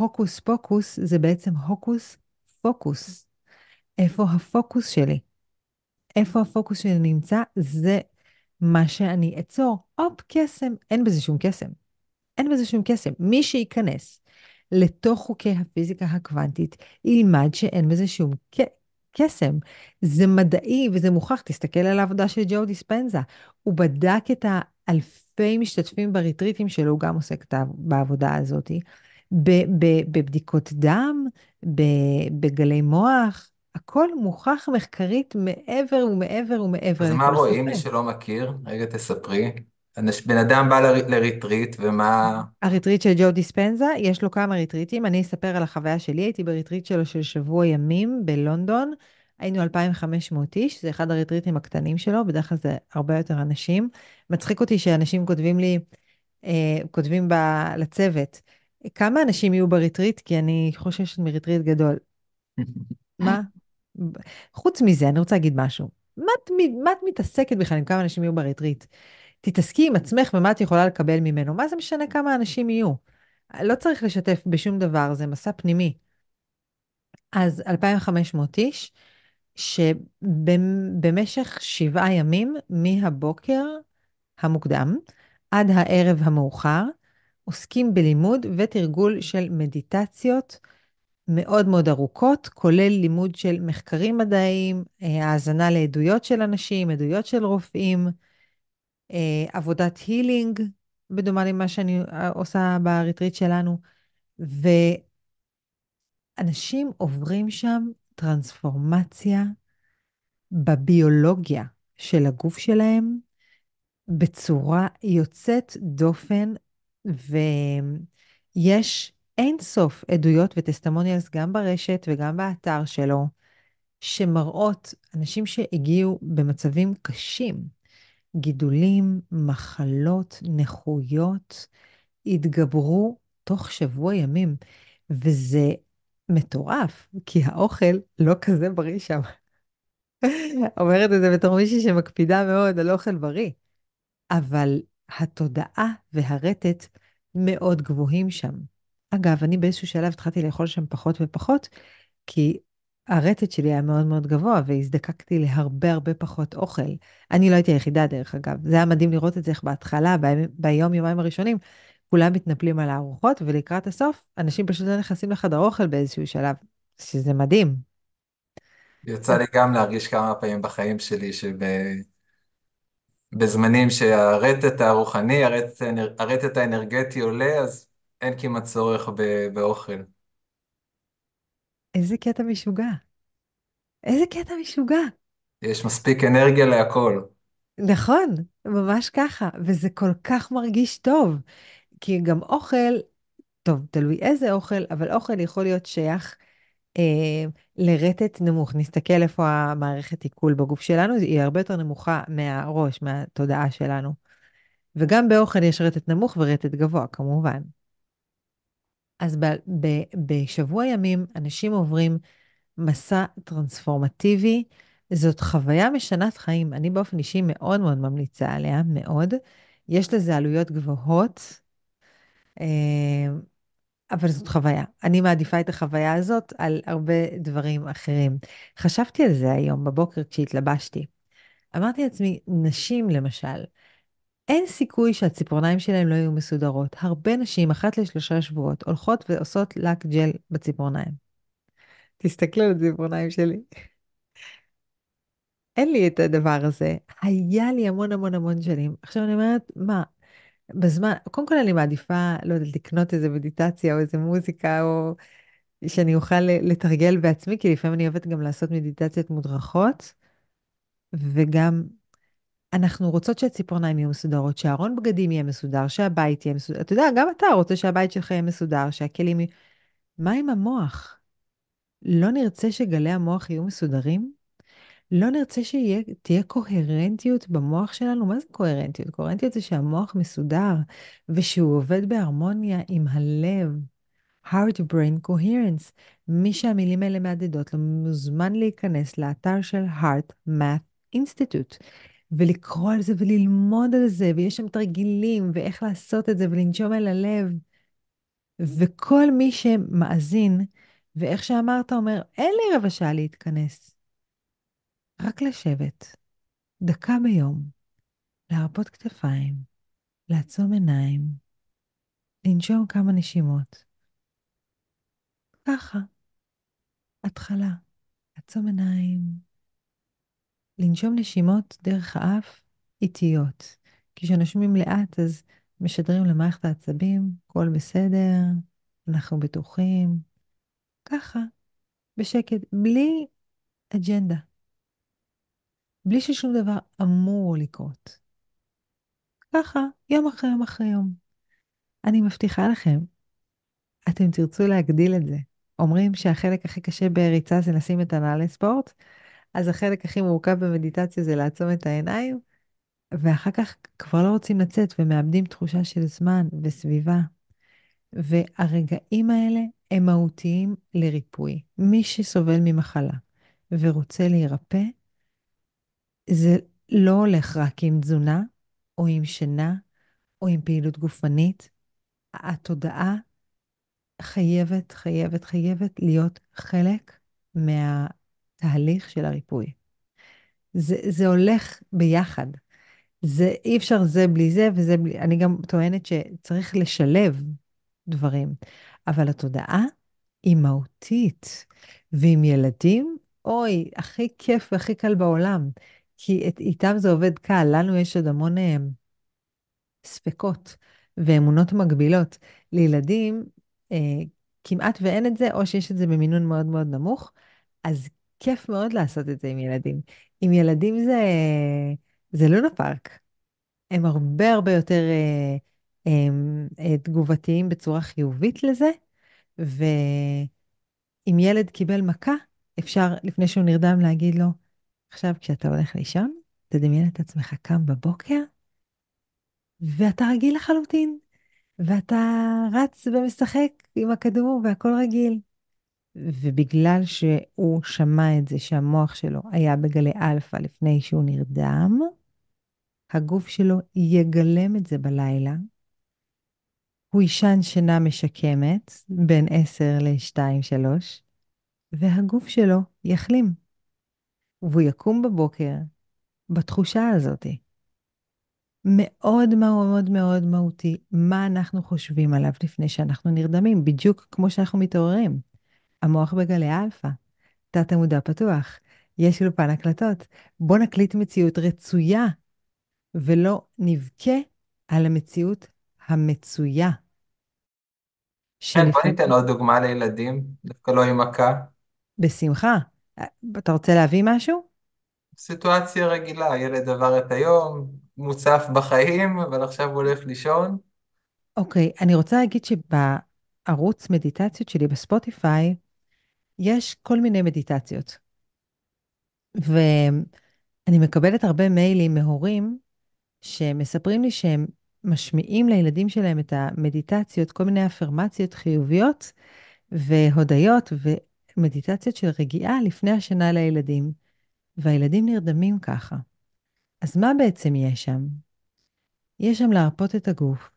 הוקוס פוקוס זה בעצם הוקוס פוקוס. איפה הפוקוס שלי? איפה הפוקוס שלי נמצא? זה מה שאני אצור. הופ, קסם. אין בזה שום קסם. אין בזה שום קסם. מי שייכנס לתוך חוקי הפיזיקה הקוונטית, ילמד שאין בזה שום ק... קסם. זה מדעי וזה מוכח. תסתכל על העבודה של ג'ו דיספנזה. הוא בדק את האלפי משתתפים בריטריטים שלו, הוא גם עוסק בעבודה הזאתי. בבדיקות דם, בגלי מוח, הכל מוכח מחקרית מעבר ומעבר ומעבר. אז מה רואים, מי שלא מכיר? רגע, תספרי. בן אדם בא לריטריט, ומה... הריטריט של ג'ו דיספנזה, יש לו כמה ריטריטים. אני אספר על החוויה שלי, הייתי בריטריט שלו של שבוע ימים בלונדון. היינו 2,500 איש, זה אחד הריטריטים הקטנים שלו, בדרך כלל זה הרבה יותר אנשים. מצחיק אותי שאנשים כותבים לי, אה, כותבים ב, לצוות, כמה אנשים יהיו בריטריט? כי אני חוששת מריטריט גדול. [laughs] מה? חוץ מזה, אני רוצה להגיד משהו. מה את, מה את מתעסקת בכלל עם כמה אנשים יהיו בריטריט? תתעסקי עם עצמך ומה את יכולה לקבל ממנו. מה זה משנה כמה אנשים יהיו? לא צריך לשתף בשום דבר, זה מסע פנימי. אז 2,500 איש, שבמשך שבעה ימים, מהבוקר המוקדם עד הערב המאוחר, עוסקים בלימוד ותרגול של מדיטציות מאוד מאוד ארוכות, כולל לימוד של מחקרים מדעיים, אה, האזנה לעדויות של אנשים, עדויות של רופאים, אה, עבודת הילינג, בדומה למה שאני אה, עושה בריטריט שלנו, ואנשים עוברים שם טרנספורמציה בביולוגיה של הגוף שלהם בצורה יוצאת דופן ויש אין סוף עדויות וטסטמוניאלס גם ברשת וגם באתר שלו, שמראות אנשים שהגיעו במצבים קשים, גידולים, מחלות, נכויות, התגברו תוך שבוע ימים, וזה מטורף, כי האוכל לא כזה בריא שם. [laughs] אומרת את זה בתור מישהי שמקפידה מאוד על אוכל בריא, אבל התודעה והרטט מאוד גבוהים שם. אגב, אני באיזשהו שלב התחלתי לאכול שם פחות ופחות, כי הרטט שלי היה מאוד מאוד גבוה, והזדקקתי להרבה הרבה פחות אוכל. אני לא הייתי היחידה, דרך אגב. זה היה מדהים לראות את זה, איך בהתחלה, ביום-יומיים הראשונים, כולם מתנפלים על הארוחות, ולקראת הסוף, אנשים פשוט לא נכנסים לחדר אוכל באיזשהו שלב, שזה מדהים. יצא לי גם להרגיש כמה פעמים בחיים שלי שב... בזמנים שהרטט הרוחני, הרטט, הרטט האנרגטי עולה, אז אין כמעט צורך ב, באוכל. איזה קטע משוגע. איזה קטע משוגע. יש מספיק אנרגיה להכל. נכון, ממש ככה, וזה כל כך מרגיש טוב, כי גם אוכל, טוב, תלוי איזה אוכל, אבל אוכל יכול להיות שייך אה, לרטט נמוך, נסתכל איפה המערכת עיכול בגוף שלנו, היא הרבה יותר נמוכה מהראש, מהתודעה שלנו. וגם באוכל יש רטט נמוך ורטט גבוה, כמובן. אז ב- ב- בשבוע ימים אנשים עוברים מסע טרנספורמטיבי, זאת חוויה משנת חיים. אני באופן אישי מאוד מאוד ממליצה עליה, מאוד. יש לזה עלויות גבוהות, אה, אבל זאת חוויה. אני מעדיפה את החוויה הזאת על הרבה דברים אחרים. חשבתי על זה היום בבוקר כשהתלבשתי. אמרתי לעצמי, נשים למשל, אין סיכוי שהציפורניים שלהם לא יהיו מסודרות. הרבה נשים, אחת לשלושה שבועות, הולכות ועושות לק ג'ל בציפורניים. תסתכלו על הציפורניים שלי. אין לי את הדבר הזה. היה לי המון המון המון שנים. עכשיו אני אומרת, מה, בזמן, קודם כל אני מעדיפה, לא יודעת, לקנות איזה מדיטציה או איזה מוזיקה, או שאני אוכל לתרגל בעצמי, כי לפעמים אני אוהבת גם לעשות מדיטציות מודרכות, וגם אנחנו רוצות שהציפורניים יהיו מסודרות, שהארון בגדים יהיה מסודר, שהבית יהיה מסודר. אתה יודע, גם אתה רוצה שהבית שלך יהיה מסודר, שהכלים יהיו... מה עם המוח? לא נרצה שגלי המוח יהיו מסודרים? לא נרצה שתהיה קוהרנטיות במוח שלנו. מה זה קוהרנטיות? קוהרנטיות זה שהמוח מסודר ושהוא עובד בהרמוניה עם הלב. heart brain coherence. מי שהמילים האלה מהדהדות לו מוזמן להיכנס לאתר של heart math institute. ולקרוא על זה וללמוד על זה, ויש שם תרגילים ואיך לעשות את זה ולנשום אל הלב. וכל מי שמאזין, ואיך שאמרת אומר, אין לי רבע שעה להתכנס. רק לשבת דקה ביום, להרפות כתפיים, לעצום עיניים, לנשום כמה נשימות. ככה, התחלה, לעצום עיניים, לנשום נשימות דרך האף איטיות. כשנושמים לאט אז משדרים למערכת העצבים, הכל בסדר, אנחנו בטוחים. ככה, בשקט, בלי אג'נדה. בלי ששום דבר אמור לקרות. ככה, יום אחרי יום אחרי יום. אני מבטיחה לכם, אתם תרצו להגדיל את זה. אומרים שהחלק הכי קשה בריצה זה לשים את הנעלי ספורט, אז החלק הכי מורכב במדיטציה זה לעצום את העיניים, ואחר כך כבר לא רוצים לצאת ומאבדים תחושה של זמן וסביבה. והרגעים האלה הם מהותיים לריפוי. מי שסובל ממחלה ורוצה להירפא, זה לא הולך רק עם תזונה, או עם שינה, או עם פעילות גופנית. התודעה חייבת, חייבת, חייבת להיות חלק מהתהליך של הריפוי. זה, זה הולך ביחד. זה, אי אפשר זה בלי זה וזה בלי... אני גם טוענת שצריך לשלב דברים, אבל התודעה היא מהותית, ועם ילדים, אוי, הכי כיף והכי קל בעולם. כי את, איתם זה עובד קל, לנו יש עוד המון אה, ספקות ואמונות מגבילות. לילדים אה, כמעט ואין את זה, או שיש את זה במינון מאוד מאוד נמוך, אז כיף מאוד לעשות את זה עם ילדים. עם ילדים זה, זה לונה פארק. הם הרבה הרבה יותר אה, אה, תגובתיים בצורה חיובית לזה, ואם ילד קיבל מכה, אפשר לפני שהוא נרדם להגיד לו, עכשיו כשאתה הולך לישון, תדמיין את עצמך קם בבוקר, ואתה רגיל לחלוטין, ואתה רץ ומשחק עם הכדור והכל רגיל. ובגלל שהוא שמע את זה שהמוח שלו היה בגלי אלפא לפני שהוא נרדם, הגוף שלו יגלם את זה בלילה. הוא יישן שינה משקמת בין 10 ל-2-3, והגוף שלו יחלים. והוא יקום בבוקר בתחושה הזאת. מאוד מאוד מאוד מהותי מה אנחנו חושבים עליו לפני שאנחנו נרדמים, בדיוק כמו שאנחנו מתעוררים. המוח בגלי אלפא, תת עמודה פתוח, יש אולפן הקלטות. בוא נקליט מציאות רצויה, ולא נבכה על המציאות המצויה. כן, בוא ניתן עוד דוגמה לילדים, דווקא לא עם מכה. בשמחה. אתה רוצה להביא משהו? סיטואציה רגילה, ילד עבר את היום, מוצף בחיים, אבל עכשיו הוא הולך לישון. אוקיי, okay, אני רוצה להגיד שבערוץ מדיטציות שלי בספוטיפיי, יש כל מיני מדיטציות. ואני מקבלת הרבה מיילים מהורים שמספרים לי שהם משמיעים לילדים שלהם את המדיטציות, כל מיני אפרמציות חיוביות והודיות, ו... מדיטציות של רגיעה לפני השינה לילדים, והילדים נרדמים ככה. אז מה בעצם יש שם? יש שם להרפות את הגוף,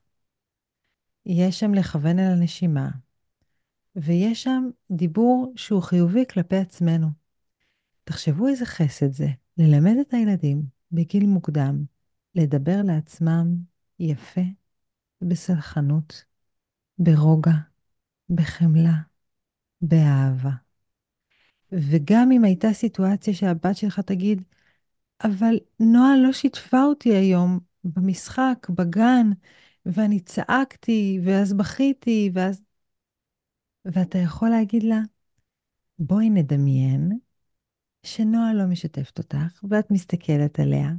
יש שם לכוון אל הנשימה, ויש שם דיבור שהוא חיובי כלפי עצמנו. תחשבו איזה חסד זה, ללמד את הילדים בגיל מוקדם לדבר לעצמם יפה, בסלחנות, ברוגע, בחמלה, באהבה. וגם אם הייתה סיטואציה שהבת שלך תגיד, אבל נועה לא שיתפה אותי היום במשחק, בגן, ואני צעקתי, ואז בכיתי, ואז... ואתה יכול להגיד לה, בואי נדמיין שנועה לא משתפת אותך, ואת מסתכלת עליה,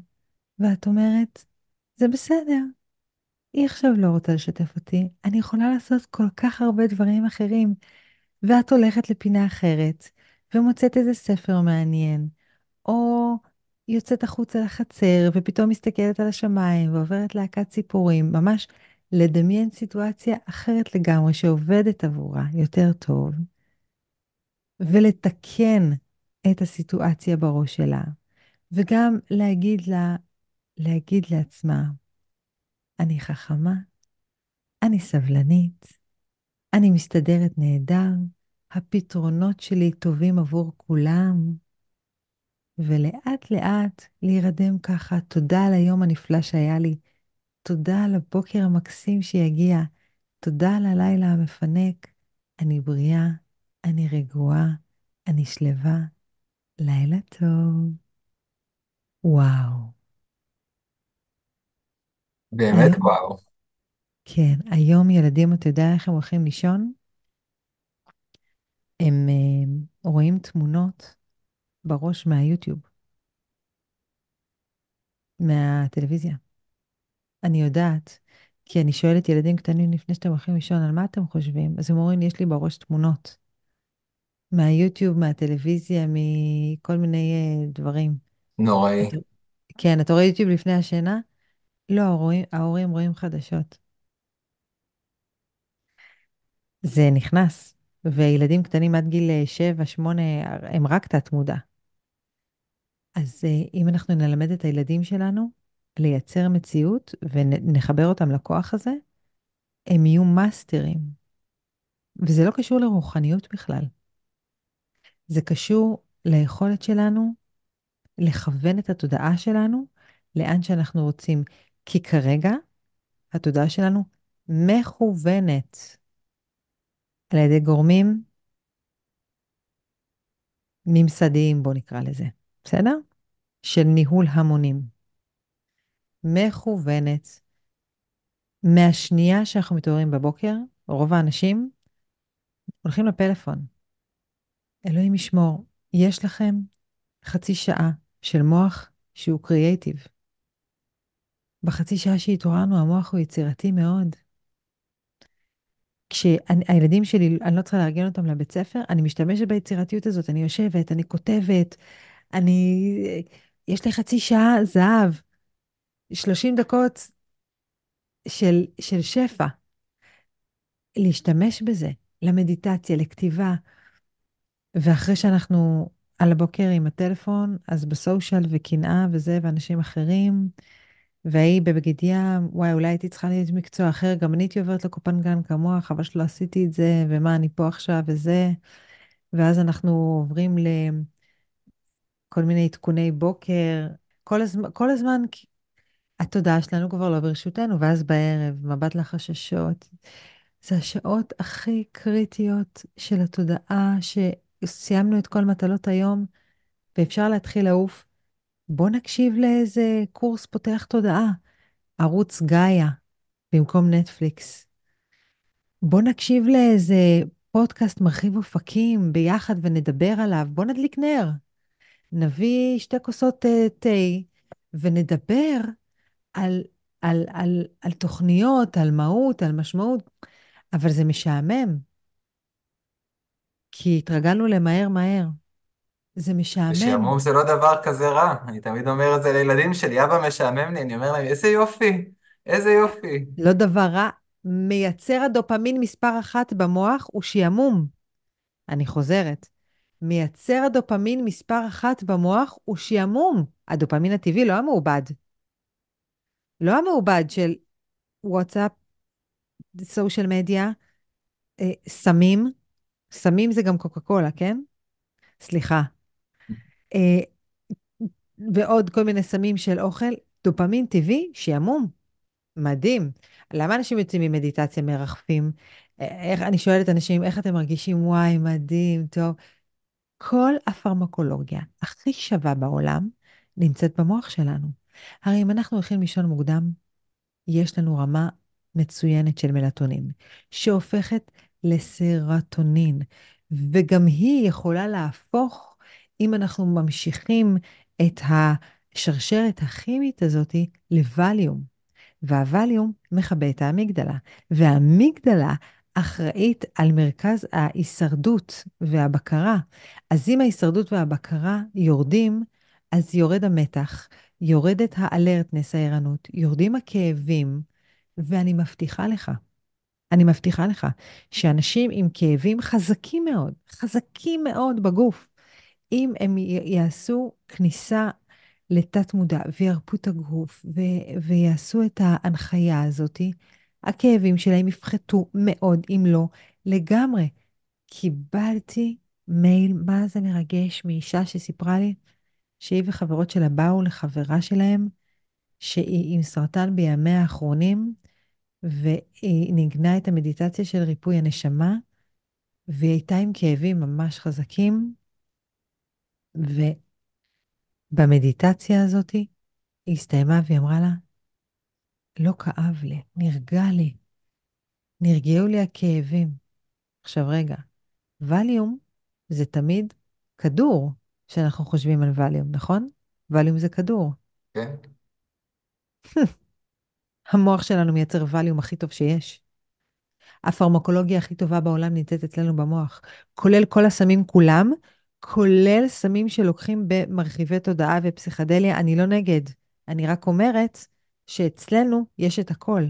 ואת אומרת, זה בסדר, היא עכשיו לא רוצה לשתף אותי, אני יכולה לעשות כל כך הרבה דברים אחרים, ואת הולכת לפינה אחרת, ומוצאת איזה ספר מעניין, או יוצאת החוצה לחצר ופתאום מסתכלת על השמיים ועוברת להקת ציפורים, ממש לדמיין סיטואציה אחרת לגמרי שעובדת עבורה יותר טוב, ולתקן את הסיטואציה בראש שלה, וגם להגיד לה, להגיד לעצמה, אני חכמה, אני סבלנית, אני מסתדרת נהדר, הפתרונות שלי טובים עבור כולם. ולאט לאט להירדם ככה, תודה על היום הנפלא שהיה לי, תודה על הבוקר המקסים שיגיע, תודה על הלילה המפנק, אני בריאה, אני רגועה, אני שלווה, לילה טוב. וואו. באמת היום... וואו. כן, היום ילדים, אתה יודע איך הם הולכים לישון? הם אה, רואים תמונות בראש מהיוטיוב, מהטלוויזיה. אני יודעת, כי אני שואלת ילדים קטנים לפני שאתם הולכים לישון, על מה אתם חושבים? אז הם אומרים יש לי בראש תמונות. מהיוטיוב, מהטלוויזיה, מכל מיני אה, דברים. נוראי. כן, אתה רואה יוטיוב לפני השינה? לא, ההורים, ההורים רואים חדשות. זה נכנס. וילדים קטנים עד גיל 7-8 אה, הם רק תת-מודע. אז אה, אם אנחנו נלמד את הילדים שלנו לייצר מציאות ונחבר אותם לכוח הזה, הם יהיו מאסטרים. וזה לא קשור לרוחניות בכלל. זה קשור ליכולת שלנו לכוון את התודעה שלנו לאן שאנחנו רוצים. כי כרגע התודעה שלנו מכוונת. על ידי גורמים ממסדיים, בואו נקרא לזה, בסדר? של ניהול המונים. מכוונת. מהשנייה שאנחנו מתעוררים בבוקר, רוב האנשים הולכים לפלאפון. אלוהים ישמור, יש לכם חצי שעה של מוח שהוא קריאייטיב. בחצי שעה שהתעוררנו המוח הוא יצירתי מאוד. כשהילדים שלי, אני לא צריכה לארגן אותם לבית ספר, אני משתמשת ביצירתיות הזאת, אני יושבת, אני כותבת, אני... יש לי חצי שעה זהב, 30 דקות של, של שפע. להשתמש בזה, למדיטציה, לכתיבה. ואחרי שאנחנו על הבוקר עם הטלפון, אז בסושיאל וקנאה וזה, ואנשים אחרים. והיא בבגד ים, וואי, אולי הייתי צריכה להיות מקצוע אחר, גם אני הייתי עוברת לקופנגן כמוה, חבל שלא עשיתי את זה, ומה, אני פה עכשיו וזה. ואז אנחנו עוברים לכל מיני עדכוני בוקר. כל הזמן, כל הזמן התודעה שלנו כבר לא ברשותנו, ואז בערב, מבט לחששות. זה השעות הכי קריטיות של התודעה, שסיימנו את כל מטלות היום, ואפשר להתחיל לעוף. בוא נקשיב לאיזה קורס פותח תודעה, ערוץ גאיה במקום נטפליקס. בוא נקשיב לאיזה פודקאסט מרחיב אופקים ביחד ונדבר עליו, בוא נדליק נר. נביא שתי כוסות אה, תה ונדבר על, על, על, על תוכניות, על מהות, על משמעות, אבל זה משעמם, כי התרגלנו למהר מהר. זה משעמם. ושעמום זה לא דבר כזה רע, אני תמיד אומר את זה לילדים שלי, אבא משעמם לי, אני אומר להם, איזה יופי, איזה יופי. לא דבר רע, מייצר הדופמין מספר אחת במוח הוא שעמום. אני חוזרת, מייצר הדופמין מספר אחת במוח הוא שעמום. הדופמין הטבעי לא המעובד. לא המעובד של וואטסאפ, סושיאל מדיה, אה, סמים, סמים זה גם קוקה קולה, כן? סליחה, אה, ועוד כל מיני סמים של אוכל, דופמין טבעי, שעמום. מדהים. למה אנשים יוצאים ממדיטציה מרחפים? אה, איך, אני שואלת אנשים, איך אתם מרגישים? וואי, מדהים, טוב. כל הפרמקולוגיה הכי שווה בעולם נמצאת במוח שלנו. הרי אם אנחנו הולכים לישון מוקדם, יש לנו רמה מצוינת של מלטונין, שהופכת לסרטונין, וגם היא יכולה להפוך אם אנחנו ממשיכים את השרשרת הכימית הזאת לווליום. והווליום מכבה את האמיגדלה, והאמיגדלה אחראית על מרכז ההישרדות והבקרה. אז אם ההישרדות והבקרה יורדים, אז יורד המתח, יורדת האלרטנס, הערנות, יורדים הכאבים, ואני מבטיחה לך, אני מבטיחה לך, שאנשים עם כאבים חזקים מאוד, חזקים מאוד בגוף, אם הם יעשו כניסה לתת מודע וירפו את הגוף ו- ויעשו את ההנחיה הזאת, הכאבים שלהם יפחתו מאוד, אם לא לגמרי. קיבלתי מייל, מה זה מרגש, מאישה שסיפרה לי שהיא וחברות שלה באו לחברה שלהם, שהיא עם סרטן בימיה האחרונים, והיא ניגנה את המדיטציה של ריפוי הנשמה, והיא הייתה עם כאבים ממש חזקים, ובמדיטציה הזאת היא הסתיימה והיא אמרה לה, לא כאב לי, נרגע לי, נרגעו לי הכאבים. עכשיו רגע, ווליום זה תמיד כדור שאנחנו חושבים על ווליום, נכון? ווליום זה כדור. כן. [laughs] המוח שלנו מייצר ווליום הכי טוב שיש. הפרמקולוגיה הכי טובה בעולם נמצאת אצלנו במוח, כולל כל הסמים כולם, כולל סמים שלוקחים במרחיבי תודעה ופסיכדליה, אני לא נגד. אני רק אומרת שאצלנו יש את הכל.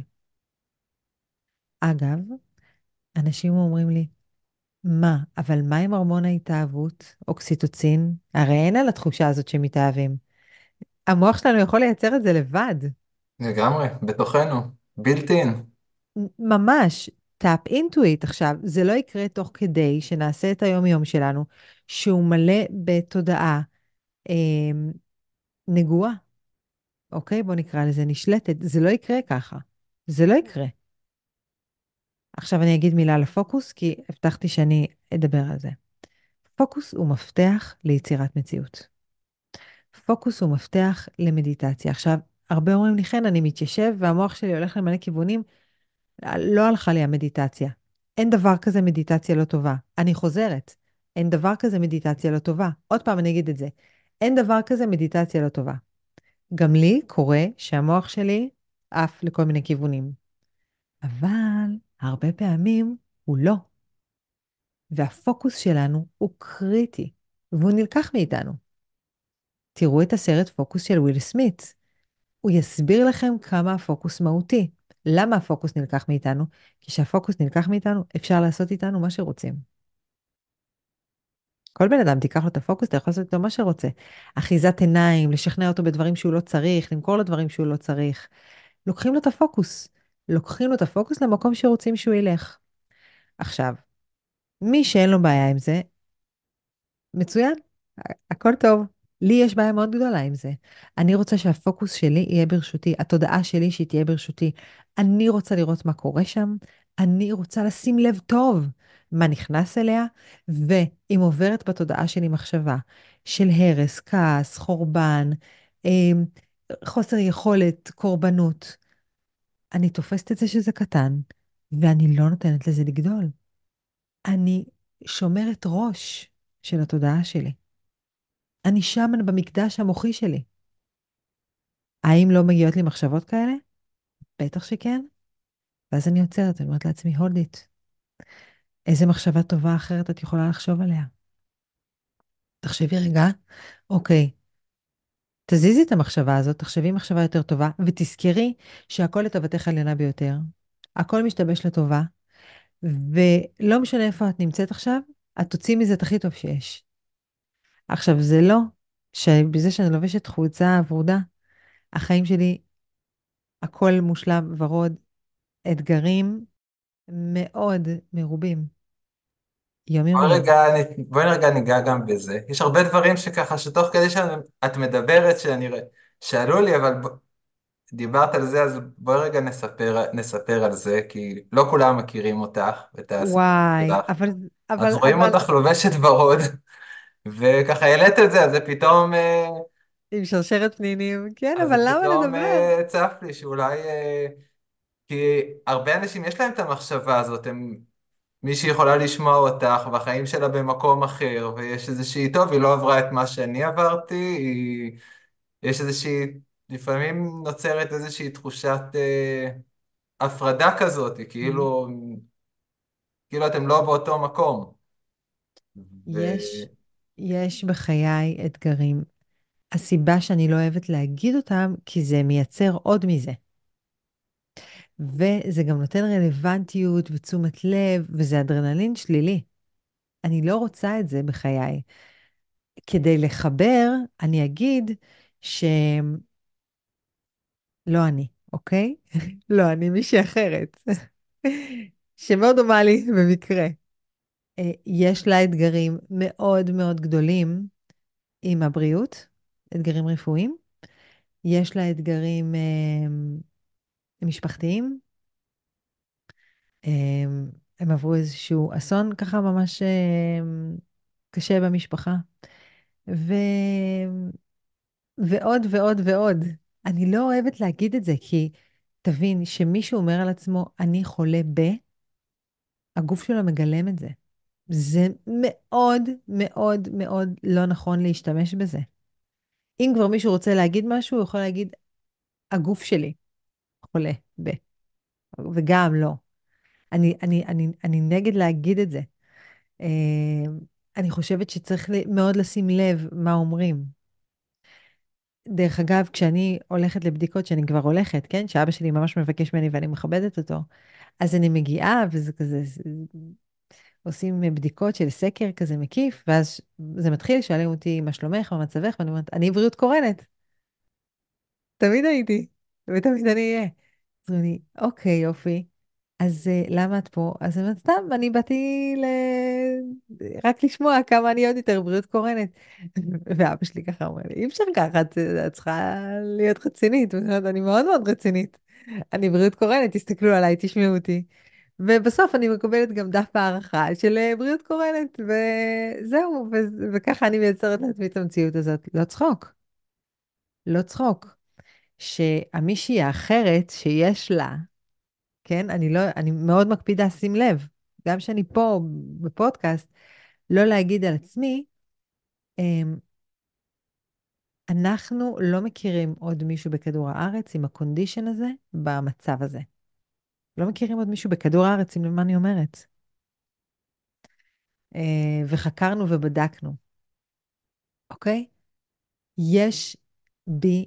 אגב, אנשים אומרים לי, מה, אבל מה עם הורמון ההתאהבות, אוקסיטוצין? הרי אין על התחושה הזאת שמתאהבים. המוח שלנו יכול לייצר את זה לבד. לגמרי, בתוכנו, built in. ממש, tap into it עכשיו. זה לא יקרה תוך כדי שנעשה את היום-יום שלנו, שהוא מלא בתודעה אה, נגועה, אוקיי? בוא נקרא לזה נשלטת. זה לא יקרה ככה. זה לא יקרה. עכשיו אני אגיד מילה על הפוקוס, כי הבטחתי שאני אדבר על זה. פוקוס הוא מפתח ליצירת מציאות. פוקוס הוא מפתח למדיטציה. עכשיו, הרבה אומרים לי, כן, אני מתיישב והמוח שלי הולך למלא כיוונים, לא הלכה לי המדיטציה. אין דבר כזה מדיטציה לא טובה. אני חוזרת. אין דבר כזה מדיטציה לא טובה. עוד פעם אני אגיד את זה, אין דבר כזה מדיטציה לא טובה. גם לי קורה שהמוח שלי עף לכל מיני כיוונים. אבל הרבה פעמים הוא לא. והפוקוס שלנו הוא קריטי, והוא נלקח מאיתנו. תראו את הסרט פוקוס של וויל סמית. הוא יסביר לכם כמה הפוקוס מהותי. למה הפוקוס נלקח מאיתנו? כי כשהפוקוס נלקח מאיתנו, אפשר לעשות איתנו מה שרוצים. כל בן אדם, תיקח לו את הפוקוס, אתה יכול לעשות איתו מה שרוצה. אחיזת עיניים, לשכנע אותו בדברים שהוא לא צריך, למכור לו דברים שהוא לא צריך. לוקחים לו את הפוקוס. לוקחים לו את הפוקוס למקום שרוצים שהוא ילך. עכשיו, מי שאין לו בעיה עם זה, מצוין, הכל טוב. לי יש בעיה מאוד גדולה עם זה. אני רוצה שהפוקוס שלי יהיה ברשותי, התודעה שלי שהיא תהיה ברשותי. אני רוצה לראות מה קורה שם, אני רוצה לשים לב טוב מה נכנס אליה, ואם עוברת בתודעה שלי מחשבה של הרס, כעס, חורבן, אמ, חוסר יכולת, קורבנות, אני תופסת את זה שזה קטן, ואני לא נותנת לזה לגדול. אני שומרת ראש של התודעה שלי. אני שם במקדש המוחי שלי. האם לא מגיעות לי מחשבות כאלה? בטח שכן. ואז אני עוצרת, אני אומרת לעצמי, hold it. איזה מחשבה טובה אחרת את יכולה לחשוב עליה? תחשבי רגע, אוקיי, תזיזי את המחשבה הזאת, תחשבי מחשבה יותר טובה, ותזכרי שהכל לטובתך העליונה ביותר, הכל משתמש לטובה, ולא משנה איפה את נמצאת עכשיו, את תוציאי מזה את הכי טוב שיש. עכשיו, זה לא שבזה שאני לובשת חולצה ורודה, החיים שלי הכל מושלם, ורוד, אתגרים מאוד מרובים. יומיום. בואי רגע, בואי רגע ניגע גם בזה. יש הרבה דברים שככה, שתוך כדי שאת מדברת, שאני, רואה, שאלו לי, אבל ב... דיברת על זה, אז בואי רגע נספר, נספר על זה, כי לא כולם מכירים אותך, את הסיפור וואי, אותך. אבל... אבל אז רואים אבל... אותך לובשת ורוד, וככה העלית את זה, אז זה פתאום... אה, עם שרשרת פנינים, כן, אבל למה לדבר? אז אה, פתאום צף לי שאולי אה, כי הרבה אנשים יש להם את המחשבה הזאת, הם... מישהי יכולה לשמוע אותך והחיים שלה במקום אחר, ויש איזושהי, טוב, היא לא עברה את מה שאני עברתי, היא... יש איזושהי, לפעמים נוצרת איזושהי תחושת אה, הפרדה כזאת, כאילו, mm. כאילו אתם לא באותו מקום. יש, ו... יש בחיי אתגרים. הסיבה שאני לא אוהבת להגיד אותם, כי זה מייצר עוד מזה. וזה גם נותן רלוונטיות ותשומת לב, וזה אדרנלין שלילי. אני לא רוצה את זה בחיי. כדי לחבר, אני אגיד ש... לא אני, אוקיי? [laughs] לא אני, מישהי אחרת, שמאוד דומה לי במקרה. אה, יש לה אתגרים מאוד מאוד גדולים עם הבריאות, אתגרים רפואיים. יש לה אתגרים אה, הם משפחתיים. הם, הם עברו איזשהו אסון ככה ממש אה, קשה במשפחה. ו... ועוד ועוד ועוד. אני לא אוהבת להגיד את זה, כי תבין, שמישהו אומר על עצמו, אני חולה ב, הגוף שלו מגלם את זה. זה מאוד מאוד מאוד לא נכון להשתמש בזה. אם כבר מישהו רוצה להגיד משהו, הוא יכול להגיד, הגוף שלי. חולה ב. וגם לא. אני, אני, אני, אני נגד להגיד את זה. אה, אני חושבת שצריך מאוד לשים לב מה אומרים. דרך אגב, כשאני הולכת לבדיקות, שאני כבר הולכת, כן? שאבא שלי ממש מבקש ממני ואני מכבדת אותו, אז אני מגיעה וזה כזה, עושים בדיקות של סקר כזה מקיף, ואז זה מתחיל, שואלים אותי, מה שלומך, מה מצבך, ואני אומרת, אני בריאות קורנת. תמיד הייתי, ותמיד אני אהיה. אז אני, אוקיי, יופי, אז אה, למה את פה? אז אני אומרת, סתם, אני באתי ל... רק לשמוע כמה אני עוד יותר בריאות קורנת. [laughs] ואבא שלי ככה אומר לי, אי אפשר ככה, את, צריכה להיות רצינית. זאת אומרת, אני מאוד מאוד רצינית. אני בריאות קורנת, תסתכלו עליי, תשמעו אותי. ובסוף אני מקבלת גם דף הערכה של אה, בריאות קורנת, וזהו, ו... וככה אני מייצרת לעצמי את המציאות הזאת. לא צחוק. לא צחוק. שהמישהי האחרת שיש לה, כן, אני, לא, אני מאוד מקפידה, שים לב, גם שאני פה בפודקאסט, לא להגיד על עצמי, אמ, אנחנו לא מכירים עוד מישהו בכדור הארץ עם הקונדישן הזה, במצב הזה. לא מכירים עוד מישהו בכדור הארץ, אם למה אני אומרת. אה, וחקרנו ובדקנו, אוקיי? יש בי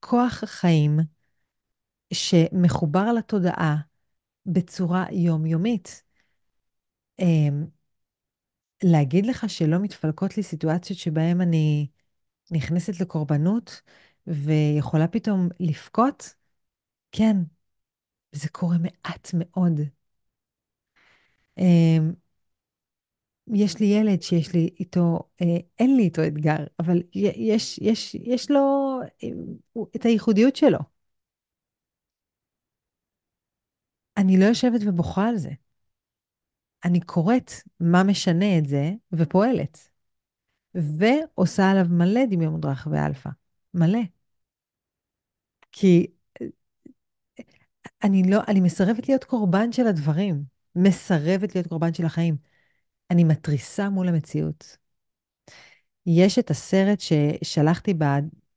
כוח החיים שמחובר לתודעה בצורה יומיומית. אמ, להגיד לך שלא מתפלקות לי סיטואציות שבהן אני נכנסת לקורבנות ויכולה פתאום לבכות? כן, זה קורה מעט מאוד. אמ, יש לי ילד שיש לי איתו, אה, אין לי איתו אתגר, אבל יש, יש, יש לו את הייחודיות שלו. אני לא יושבת ובוכה על זה. אני קוראת מה משנה את זה ופועלת. ועושה עליו מלא דמיון מודרך ואלפא. מלא. כי אה, אני לא, אני מסרבת להיות קורבן של הדברים. מסרבת להיות קורבן של החיים. אני מתריסה מול המציאות. יש את הסרט ששלחתי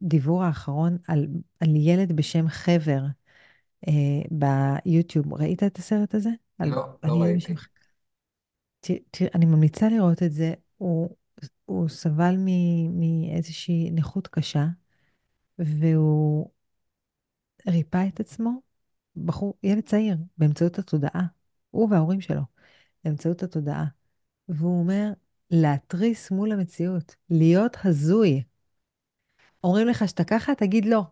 הדיבור האחרון על, על ילד בשם חבר אה, ביוטיוב. ראית את הסרט הזה? לא, על, לא, לא ראיתי. בשם... ת, ת, אני ממליצה לראות את זה. הוא, הוא סבל מ, מאיזושהי נכות קשה, והוא ריפא את עצמו, בחור, ילד צעיר, באמצעות התודעה. הוא וההורים שלו, באמצעות התודעה. והוא אומר, להתריס מול המציאות, להיות הזוי. אומרים לך שאתה ככה, תגיד לא.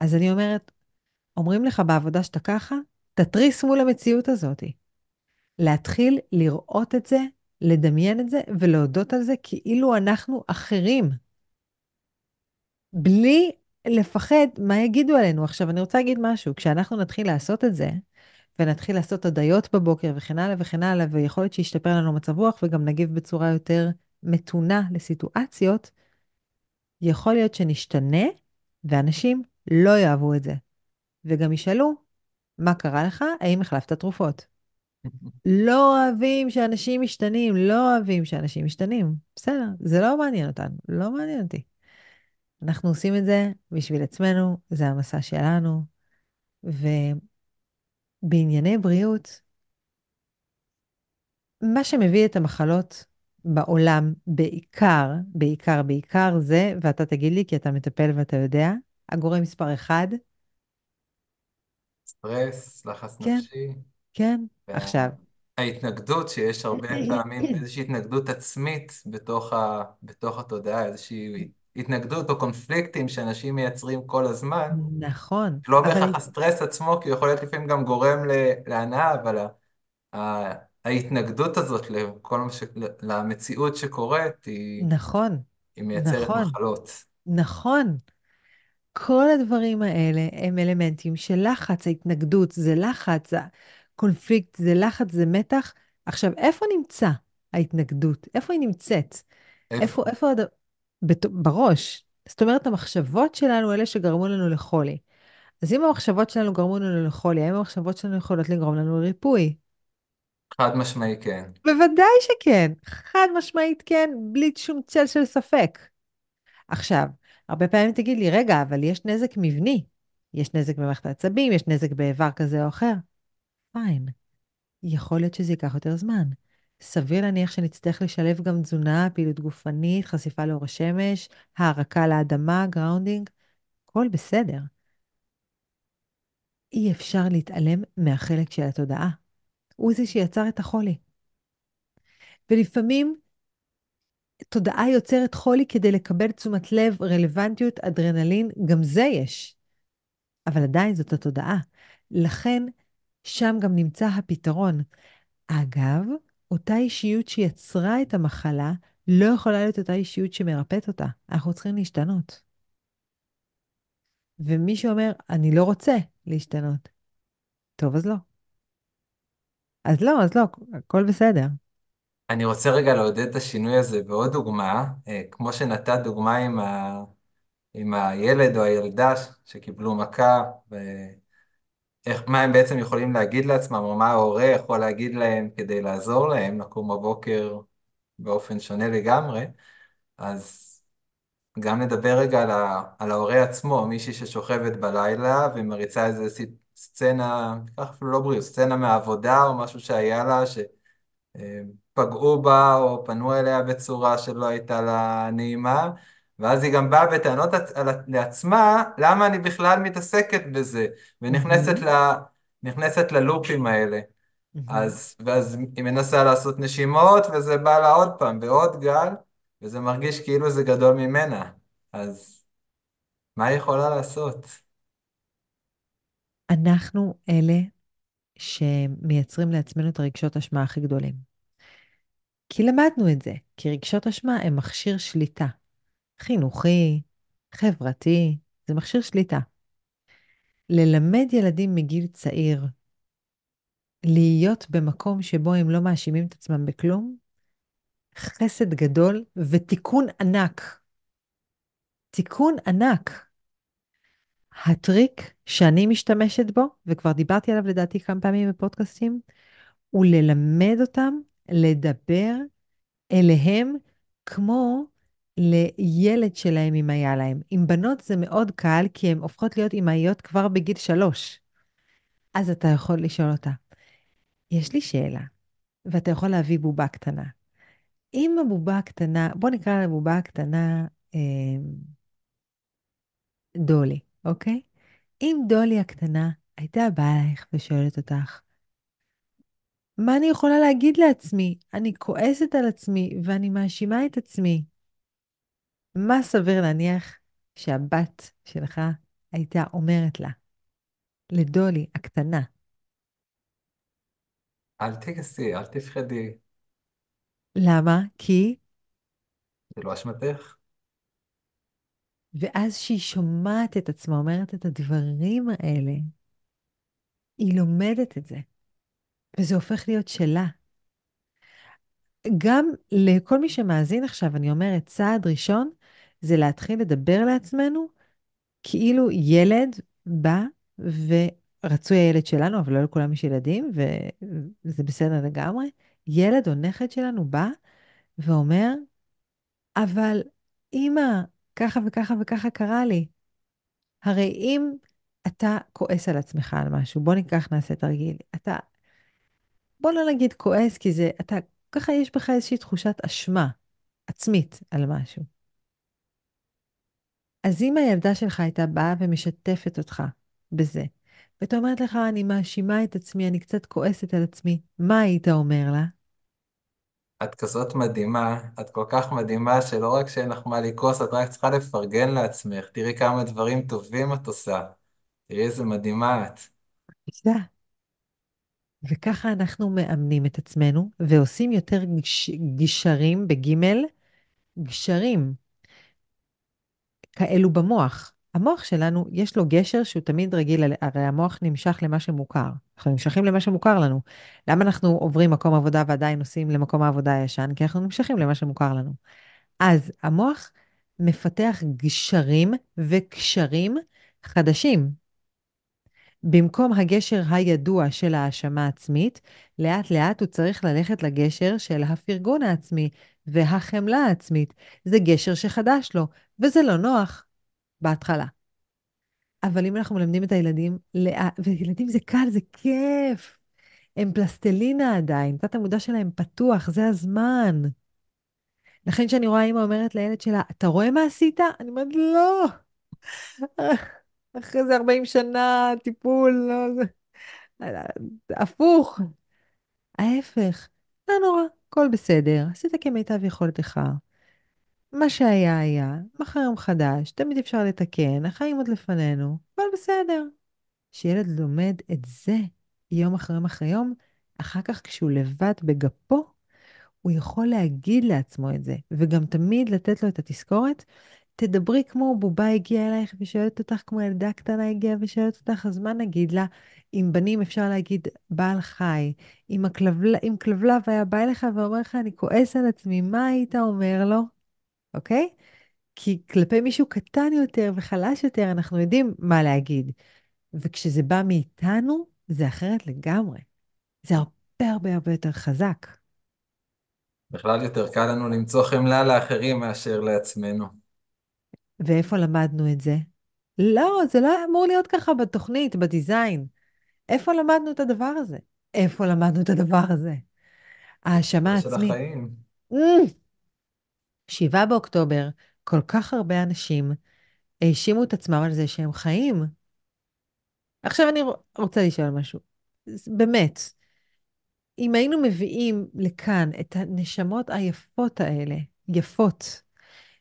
אז אני אומרת, אומרים לך בעבודה שאתה ככה, תתריס מול המציאות הזאת. להתחיל לראות את זה, לדמיין את זה ולהודות על זה כאילו אנחנו אחרים. בלי לפחד מה יגידו עלינו. עכשיו, אני רוצה להגיד משהו, כשאנחנו נתחיל לעשות את זה, ונתחיל לעשות הודיות בבוקר וכן הלאה וכן הלאה, ויכול להיות שישתפר לנו מצב רוח וגם נגיב בצורה יותר מתונה לסיטואציות, יכול להיות שנשתנה, ואנשים לא יאהבו את זה. וגם ישאלו, מה קרה לך? האם החלפת תרופות? [laughs] לא אוהבים שאנשים משתנים, לא אוהבים שאנשים משתנים. בסדר, זה לא מעניין אותנו, לא מעניין אותי. אנחנו עושים את זה בשביל עצמנו, זה המסע שלנו. ובענייני בריאות, מה שמביא את המחלות בעולם בעיקר, בעיקר, בעיקר זה, ואתה תגיד לי כי אתה מטפל ואתה יודע, הגורם מספר אחד. סטרס, לחץ כן, נפשי. כן, וה... אה, עכשיו. ההתנגדות שיש הרבה פעמים, [laughs] איזושהי התנגדות עצמית בתוך, ה... בתוך התודעה, איזושהי התנגדות או קונפליקטים שאנשים מייצרים כל הזמן. נכון. לא בהכרח אבל... הסטרס עצמו, כי הוא יכול להיות לפעמים גם גורם להנאה, אבל ה... ההתנגדות הזאת לכל מה ש... למציאות שקורית, היא... נכון. היא מייצרת נכון, מחלות. נכון. כל הדברים האלה הם אלמנטים של לחץ. ההתנגדות זה לחץ, הקונפליקט זה לחץ, זה מתח. עכשיו, איפה נמצא ההתנגדות? איפה היא נמצאת? איפה? איפה, איפה הד... בת... בראש. זאת אומרת, המחשבות שלנו אלה שגרמו לנו לחולי. אז אם המחשבות שלנו גרמו לנו לחולי, האם המחשבות שלנו יכולות לגרום לנו לריפוי? חד משמעי כן. בוודאי שכן, חד משמעית כן, בלי שום צל של ספק. עכשיו, הרבה פעמים תגיד לי, רגע, אבל יש נזק מבני. יש נזק במערכת העצבים, יש נזק באיבר כזה או אחר. פיין. יכול להיות שזה ייקח יותר זמן. סביר להניח שנצטרך לשלב גם תזונה, פעילות גופנית, חשיפה לאור השמש, הערקה לאדמה, גראונדינג, הכל בסדר. אי אפשר להתעלם מהחלק של התודעה. הוא זה שיצר את החולי. ולפעמים תודעה יוצרת חולי כדי לקבל תשומת לב, רלוונטיות, אדרנלין, גם זה יש. אבל עדיין זאת התודעה. לכן, שם גם נמצא הפתרון. אגב, אותה אישיות שיצרה את המחלה לא יכולה להיות אותה אישיות שמרפאת אותה. אנחנו צריכים להשתנות. ומי שאומר, אני לא רוצה להשתנות, טוב, אז לא. אז לא, אז לא, הכל בסדר. אני רוצה רגע לעודד את השינוי הזה בעוד דוגמה, אה, כמו שנתת דוגמה עם, ה... עם הילד או הילדה ש- שקיבלו מכה, ואיך, מה הם בעצם יכולים להגיד לעצמם, או מה ההורה יכול להגיד להם כדי לעזור להם לקום בבוקר באופן שונה לגמרי, אז גם נדבר רגע על, ה... על ההורה עצמו, מישהי ששוכבת בלילה ומריצה איזה סיט... סצנה, ניקח אפילו לא בריאות, סצנה מהעבודה או משהו שהיה לה, שפגעו בה או פנו אליה בצורה שלא הייתה לה נעימה, ואז היא גם באה בטענות לעצמה, למה אני בכלל מתעסקת בזה, ונכנסת mm-hmm. ל... ללופים האלה. Mm-hmm. אז, ואז היא מנסה לעשות נשימות, וזה בא לה עוד פעם, בעוד גל, וזה מרגיש כאילו זה גדול ממנה. אז מה היא יכולה לעשות? אנחנו אלה שמייצרים לעצמנו את הרגשות אשמה הכי גדולים. כי למדנו את זה, כי רגשות אשמה הם מכשיר שליטה. חינוכי, חברתי, זה מכשיר שליטה. ללמד ילדים מגיל צעיר להיות במקום שבו הם לא מאשימים את עצמם בכלום, חסד גדול ותיקון ענק. תיקון ענק. הטריק שאני משתמשת בו, וכבר דיברתי עליו לדעתי כמה פעמים בפודקאסטים, הוא ללמד אותם לדבר אליהם כמו לילד שלהם אם היה להם. עם בנות זה מאוד קל, כי הן הופכות להיות אמהיות כבר בגיל שלוש. אז אתה יכול לשאול אותה, יש לי שאלה, ואתה יכול להביא בובה קטנה. אם הבובה הקטנה, בוא נקרא לבובה הקטנה אה, דולי, אוקיי? אם דולי הקטנה הייתה באה אלייך ושואלת אותך, מה אני יכולה להגיד לעצמי? אני כועסת על עצמי ואני מאשימה את עצמי. מה סביר להניח שהבת שלך הייתה אומרת לה, לדולי הקטנה? אל תגסי, אל תפחדי. למה? כי? זה לא אשמתך. ואז כשהיא שומעת את עצמה אומרת את הדברים האלה, היא לומדת את זה, וזה הופך להיות שלה. גם לכל מי שמאזין עכשיו, אני אומרת, צעד ראשון זה להתחיל לדבר לעצמנו כאילו ילד בא ורצוי הילד שלנו, אבל לא לכולם יש ילדים, וזה בסדר לגמרי. ילד או נכד שלנו בא ואומר, אבל אמא, ככה וככה וככה קרה לי. הרי אם אתה כועס על עצמך על משהו, בוא ניקח, נעשה תרגיל. אתה, בוא לא נגיד כועס, כי זה, אתה, ככה יש בך איזושהי תחושת אשמה עצמית על משהו. אז אם הילדה שלך הייתה באה ומשתפת אותך בזה, ואתה אומרת לך, אני מאשימה את עצמי, אני קצת כועסת על עצמי, מה היית אומר לה? את כזאת מדהימה, את כל כך מדהימה שלא רק שאין לך מה לכעוס, את רק צריכה לפרגן לעצמך, תראי כמה דברים טובים את עושה, תראי איזה מדהימה את. תודה. וככה אנחנו מאמנים את עצמנו ועושים יותר גש, גישרים, בגימל, גשרים כאלו במוח. המוח שלנו, יש לו גשר שהוא תמיד רגיל, הרי המוח נמשך למה שמוכר. אנחנו נמשכים למה שמוכר לנו. למה אנחנו עוברים מקום עבודה ועדיין נוסעים למקום העבודה הישן? כי אנחנו נמשכים למה שמוכר לנו. אז המוח מפתח גשרים וקשרים חדשים. במקום הגשר הידוע של האשמה העצמית, לאט-לאט הוא צריך ללכת לגשר של הפרגון העצמי והחמלה העצמית. זה גשר שחדש לו, וזה לא נוח בהתחלה. אבל אם אנחנו מלמדים את הילדים, וילדים זה קל, זה כיף. הם פלסטלינה עדיין, תת המודע שלהם פתוח, זה הזמן. לכן כשאני רואה אימא אומרת לילד שלה, אתה רואה מה עשית? אני אומרת, לא. [laughs] אחרי זה 40 שנה, טיפול, לא, זה... הפוך. ההפך, לא נורא, הכל בסדר, עשית כמיטב יכולתך. מה שהיה היה, מחר יום חדש, תמיד אפשר לתקן, החיים עוד לפנינו, אבל בסדר. כשילד לומד את זה יום אחרי יום אחרי יום, אחר כך כשהוא לבד בגפו, הוא יכול להגיד לעצמו את זה, וגם תמיד לתת לו את התזכורת. תדברי כמו בובה הגיעה אלייך ושואלת אותך, כמו ילדה קטנה הגיעה ושואלת אותך, אז מה נגיד לה? עם בנים אפשר להגיד בעל חי. אם כלבלב היה בא אליך ואומר לך, אני כועס על עצמי, מה היית אומר לו? אוקיי? כי כלפי מישהו קטן יותר וחלש יותר, אנחנו יודעים מה להגיד. וכשזה בא מאיתנו, זה אחרת לגמרי. זה הרבה הרבה הרבה יותר חזק. בכלל יותר קל לנו למצוא חמלה לאחרים מאשר לעצמנו. ואיפה למדנו את זה? לא, זה לא אמור להיות ככה בתוכנית, בדיזיין. איפה למדנו את הדבר הזה? איפה למדנו את הדבר הזה? האשמה עצמית. של החיים. אה, 7 באוקטובר, כל כך הרבה אנשים האשימו את עצמם על זה שהם חיים. עכשיו אני רוצה לשאול משהו. באמת, אם היינו מביאים לכאן את הנשמות היפות האלה, יפות,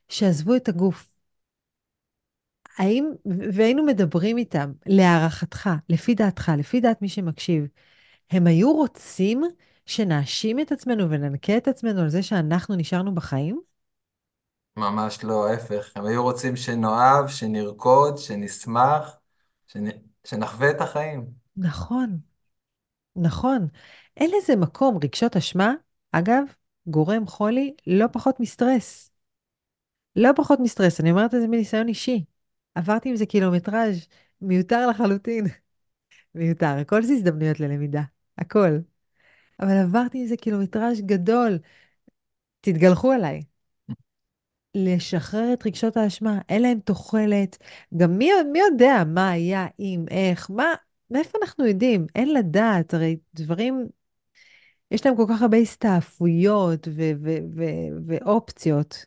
שעזבו את הגוף, האם, והיינו מדברים איתם, להערכתך, לפי דעתך, לפי דעת מי שמקשיב, הם היו רוצים שנאשים את עצמנו וננקה את עצמנו על זה שאנחנו נשארנו בחיים? ממש לא, ההפך. הם היו רוצים שנאהב, שנרקוד, שנשמח, שנ... שנחווה את החיים. נכון, נכון. אין לזה מקום. רגשות אשמה, אגב, גורם חולי לא פחות מסטרס. לא פחות מסטרס, אני אומרת את זה מניסיון אישי. עברתי עם זה קילומטראז' מיותר לחלוטין. [laughs] מיותר, הכל זה הזדמנויות ללמידה, הכל. אבל עברתי עם זה קילומטראז' גדול. תתגלחו עליי, לשחרר את רגשות האשמה, אין להם תוחלת. גם מי, מי יודע מה היה, אם, איך, מה, מאיפה אנחנו יודעים? אין לדעת, הרי דברים, יש להם כל כך הרבה הסתעפויות ו- ו- ו- ואופציות.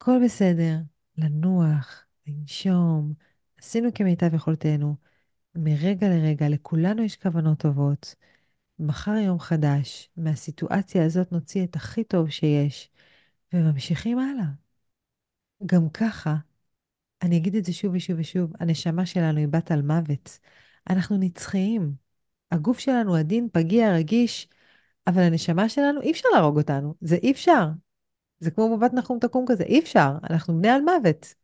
הכל בסדר, לנוח, לנשום, עשינו כמיטב יכולתנו. מרגע לרגע, לכולנו יש כוונות טובות. מחר יום חדש, מהסיטואציה הזאת נוציא את הכי טוב שיש. וממשיכים הלאה. גם ככה, אני אגיד את זה שוב ושוב ושוב, הנשמה שלנו היא בת על מוות. אנחנו נצחיים. הגוף שלנו עדין, פגיע, רגיש, אבל הנשמה שלנו, אי אפשר להרוג אותנו. זה אי אפשר. זה כמו בבת נחום תקום כזה, אי אפשר. אנחנו בני על מוות.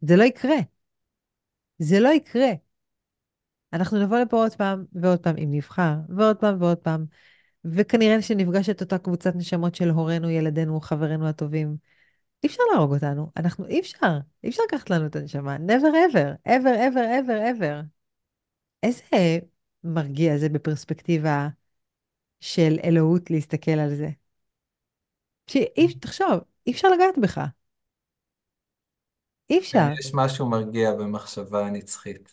זה לא יקרה. זה לא יקרה. אנחנו נבוא לפה עוד פעם ועוד פעם, אם נבחר, ועוד פעם ועוד פעם, וכנראה שנפגש את אותה קבוצת נשמות של הורינו, ילדינו, חברינו הטובים. אי אפשר להרוג אותנו, אנחנו אי אפשר, אי אפשר לקחת לנו את הנשמה, never ever, ever ever ever ever. איזה מרגיע זה בפרספקטיבה של אלוהות להסתכל על זה. שאי, תחשוב, אי אפשר לגעת בך. אי אפשר. יש משהו מרגיע במחשבה הנצחית.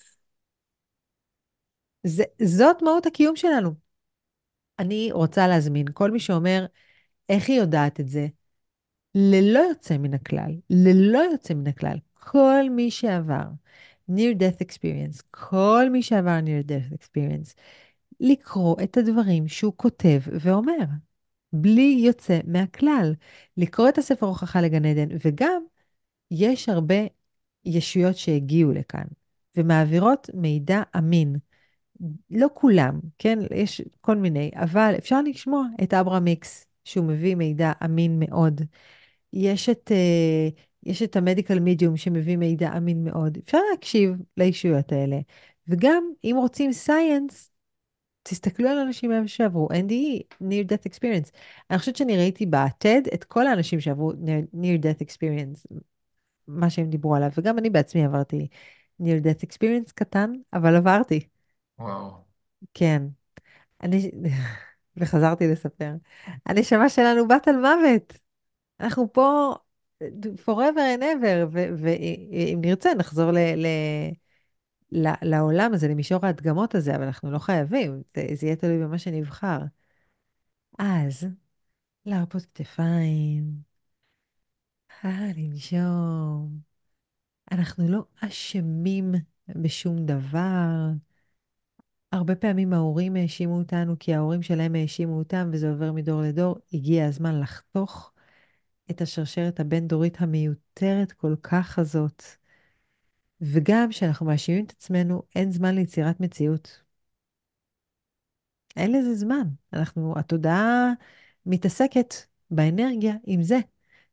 זה, זאת מהות הקיום שלנו. אני רוצה להזמין כל מי שאומר, איך היא יודעת את זה? ללא יוצא מן הכלל, ללא יוצא מן הכלל, כל מי שעבר near death experience, כל מי שעבר near death experience, לקרוא את הדברים שהוא כותב ואומר, בלי יוצא מהכלל. לקרוא את הספר הוכחה לגן עדן, וגם יש הרבה ישויות שהגיעו לכאן ומעבירות מידע אמין. לא כולם, כן? יש כל מיני, אבל אפשר לשמוע את אברה מיקס, שהוא מביא מידע אמין מאוד. יש את, אה, יש את המדיקל מידיום שמביא מידע אמין מאוד. אפשר להקשיב לאישויות האלה. וגם, אם רוצים סייאנס, תסתכלו על אנשים שעברו NDE, Near Death Experience. אני חושבת שאני ראיתי בטד את כל האנשים שעברו Near, Near Death Experience, מה שהם דיברו עליו, וגם אני בעצמי עברתי Near Death Experience קטן, אבל עברתי. וואו. כן. אני... [laughs] וחזרתי לספר. הנשמה שלנו בת על מוות. אנחנו פה forever and ever, ואם אה, נרצה נחזור ל... ל... לעולם הזה, למישור ההדגמות הזה, אבל אנחנו לא חייבים, זה, זה יהיה תלוי במה שנבחר. אז, להרפות כתפיים, אה, לנשום. אנחנו לא אשמים בשום דבר. הרבה פעמים ההורים האשימו אותנו כי ההורים שלהם האשימו אותם וזה עובר מדור לדור. הגיע הזמן לחתוך את השרשרת הבין-דורית המיותרת כל כך הזאת. וגם כשאנחנו מאשימים את עצמנו, אין זמן ליצירת מציאות. אין לזה זמן. אנחנו, התודעה מתעסקת באנרגיה עם זה,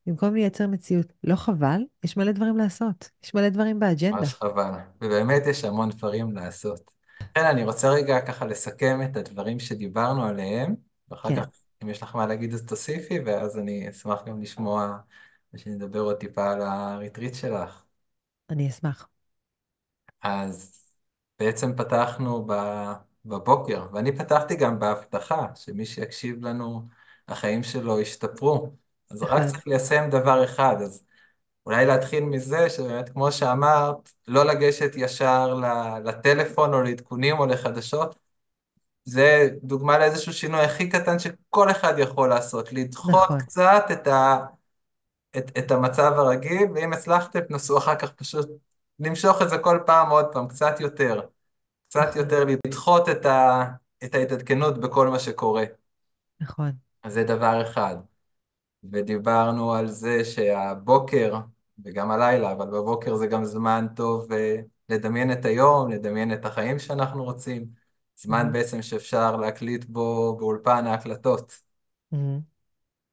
במקום לייצר מציאות. לא חבל, יש מלא דברים לעשות. יש מלא דברים באג'נדה. ממש חבל, ובאמת יש המון דברים לעשות. כן, אני רוצה רגע ככה לסכם את הדברים שדיברנו עליהם, ואחר כן. כך, אם יש לך מה להגיד אז תוסיפי, ואז אני אשמח גם לשמוע ושנדבר עוד טיפה על הריטריט שלך. אני אשמח. אז בעצם פתחנו בבוקר, ואני פתחתי גם בהבטחה, שמי שיקשיב לנו, החיים שלו ישתפרו. אז אחד. רק נכון. צריך ליישם דבר אחד, אז אולי להתחיל מזה שבאמת, כמו שאמרת, לא לגשת ישר לטלפון או לעדכונים או לחדשות, זה דוגמה לאיזשהו שינוי הכי קטן שכל אחד יכול לעשות, לדחות נכון. קצת את, ה, את, את המצב הרגיל, ואם הצלחתם, תנסו אחר כך פשוט למשוך את זה כל פעם עוד פעם, קצת יותר. קצת יותר לדחות את, ה, את ההתעדכנות בכל מה שקורה. נכון. אז זה דבר אחד. ודיברנו על זה שהבוקר וגם הלילה, אבל בבוקר זה גם זמן טוב uh, לדמיין את היום, לדמיין את החיים שאנחנו רוצים, זמן mm-hmm. בעצם שאפשר להקליט בו באולפן ההקלטות. Mm-hmm.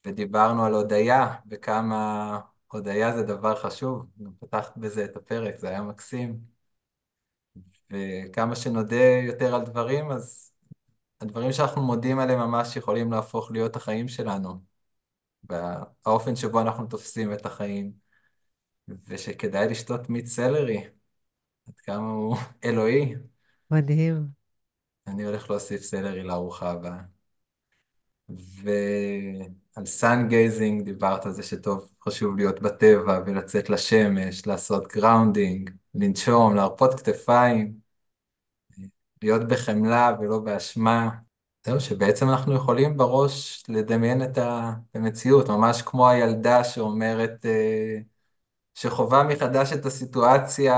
ודיברנו על הודיה, וכמה הודיה זה דבר חשוב, גם פתחת בזה את הפרק, זה היה מקסים. וכמה שנודה יותר על דברים, אז הדברים שאנחנו מודים עליהם ממש יכולים להפוך להיות החיים שלנו. והאופן שבו אנחנו תופסים את החיים, ושכדאי לשתות מיץ סלרי, עד כמה הוא [laughs] אלוהי. מדהים. אני הולך להוסיף סלרי לארוחה הבאה. ועל סאן גייזינג דיברת על זה שטוב, חשוב להיות בטבע ולצאת לשמש, לעשות גראונדינג, לנשום, להרפות כתפיים, להיות בחמלה ולא באשמה. זהו, שבעצם אנחנו יכולים בראש לדמיין את המציאות, ממש כמו הילדה שאומרת... אה, שחווה מחדש את הסיטואציה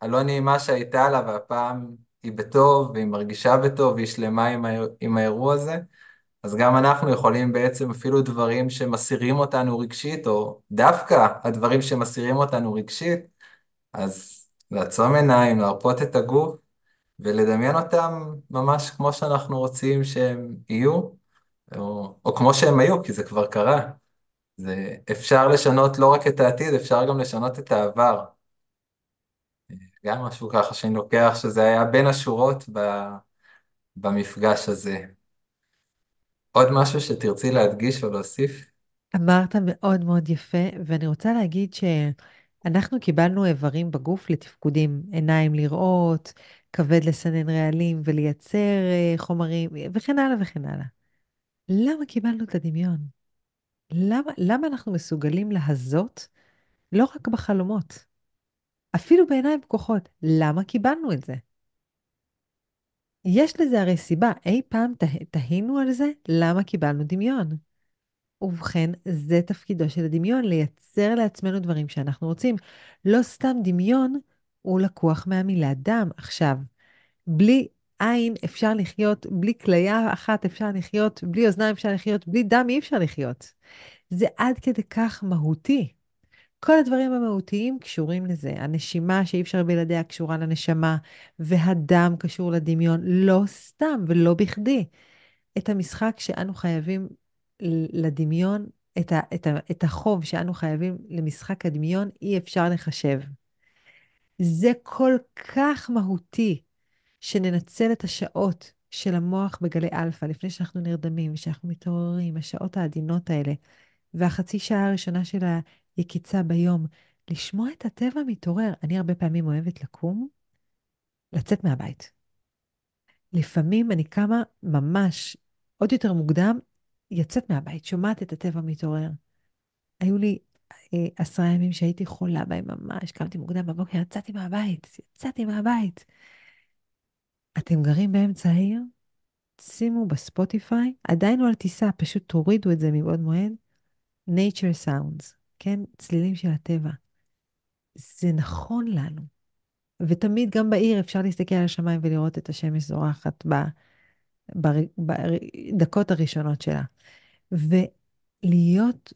הלא נעימה שהייתה לה, והפעם היא בטוב, והיא מרגישה בטוב, והיא שלמה עם, האיר, עם האירוע הזה. אז גם אנחנו יכולים בעצם אפילו דברים שמסירים אותנו רגשית, או דווקא הדברים שמסירים אותנו רגשית, אז לעצום עיניים, להרפות את הגוף, ולדמיין אותם ממש כמו שאנחנו רוצים שהם יהיו, או, או כמו שהם היו, כי זה כבר קרה. זה אפשר לשנות לא רק את העתיד, אפשר גם לשנות את העבר. גם משהו ככה שאני לוקח שזה היה בין השורות ב, במפגש הזה. עוד משהו שתרצי להדגיש או להוסיף? אמרת מאוד מאוד יפה, ואני רוצה להגיד שאנחנו קיבלנו איברים בגוף לתפקודים, עיניים לראות, כבד לסנן רעלים ולייצר אה, חומרים, וכן הלאה וכן הלאה. למה קיבלנו את הדמיון? למה, למה אנחנו מסוגלים להזות לא רק בחלומות, אפילו בעיניים פקוחות? למה קיבלנו את זה? יש לזה הרי סיבה, אי פעם תה, תהינו על זה למה קיבלנו דמיון. ובכן, זה תפקידו של הדמיון, לייצר לעצמנו דברים שאנחנו רוצים. לא סתם דמיון הוא לקוח מהמילה דם. עכשיו, בלי עין אפשר לחיות, בלי כליה אחת אפשר לחיות, בלי אוזניים אפשר לחיות, בלי דם אי אפשר לחיות. זה עד כדי כך מהותי. כל הדברים המהותיים קשורים לזה. הנשימה שאי אפשר בלעדיה קשורה לנשמה, והדם קשור לדמיון, לא סתם ולא בכדי. את המשחק שאנו חייבים לדמיון, את, ה, את, ה, את החוב שאנו חייבים למשחק הדמיון, אי אפשר לחשב. זה כל כך מהותי שננצל את השעות של המוח בגלי אלפא, לפני שאנחנו נרדמים, שאנחנו מתעוררים, השעות העדינות האלה, והחצי שעה הראשונה של היקיצה ביום, לשמוע את הטבע מתעורר. אני הרבה פעמים אוהבת לקום, לצאת מהבית. לפעמים אני קמה ממש עוד יותר מוקדם, יצאת מהבית, שומעת את הטבע מתעורר. היו לי אה, עשרה ימים שהייתי חולה בהם ממש, קמתי מוקדם בבוקר, יצאתי מהבית, יצאתי מהבית. אתם גרים באמצע העיר? שימו בספוטיפיי, עדיין לא על טיסה, פשוט תורידו את זה מבעוד מועד, nature sounds, כן? צלילים של הטבע. זה נכון לנו. ותמיד גם בעיר אפשר להסתכל על השמיים ולראות את השמש זורחת בדקות הראשונות שלה. ולהיות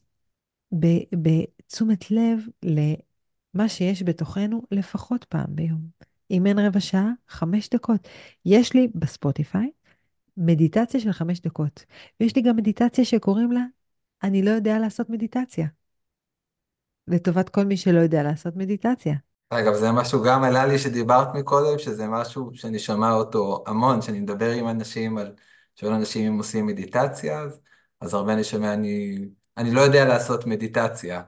בתשומת לב למה שיש בתוכנו לפחות פעם ביום. אם אין רבע שעה, חמש דקות. יש לי בספוטיפיי מדיטציה של חמש דקות. ויש לי גם מדיטציה שקוראים לה, אני לא יודע לעשות מדיטציה. לטובת כל מי שלא יודע לעשות מדיטציה. אגב, זה משהו גם עלה לי שדיברת מקודם, שזה משהו שאני שומע אותו המון, שאני מדבר עם אנשים על, שואל אנשים אם עושים מדיטציה, אז, אז הרבה אני שומע, אני, אני לא יודע לעשות מדיטציה.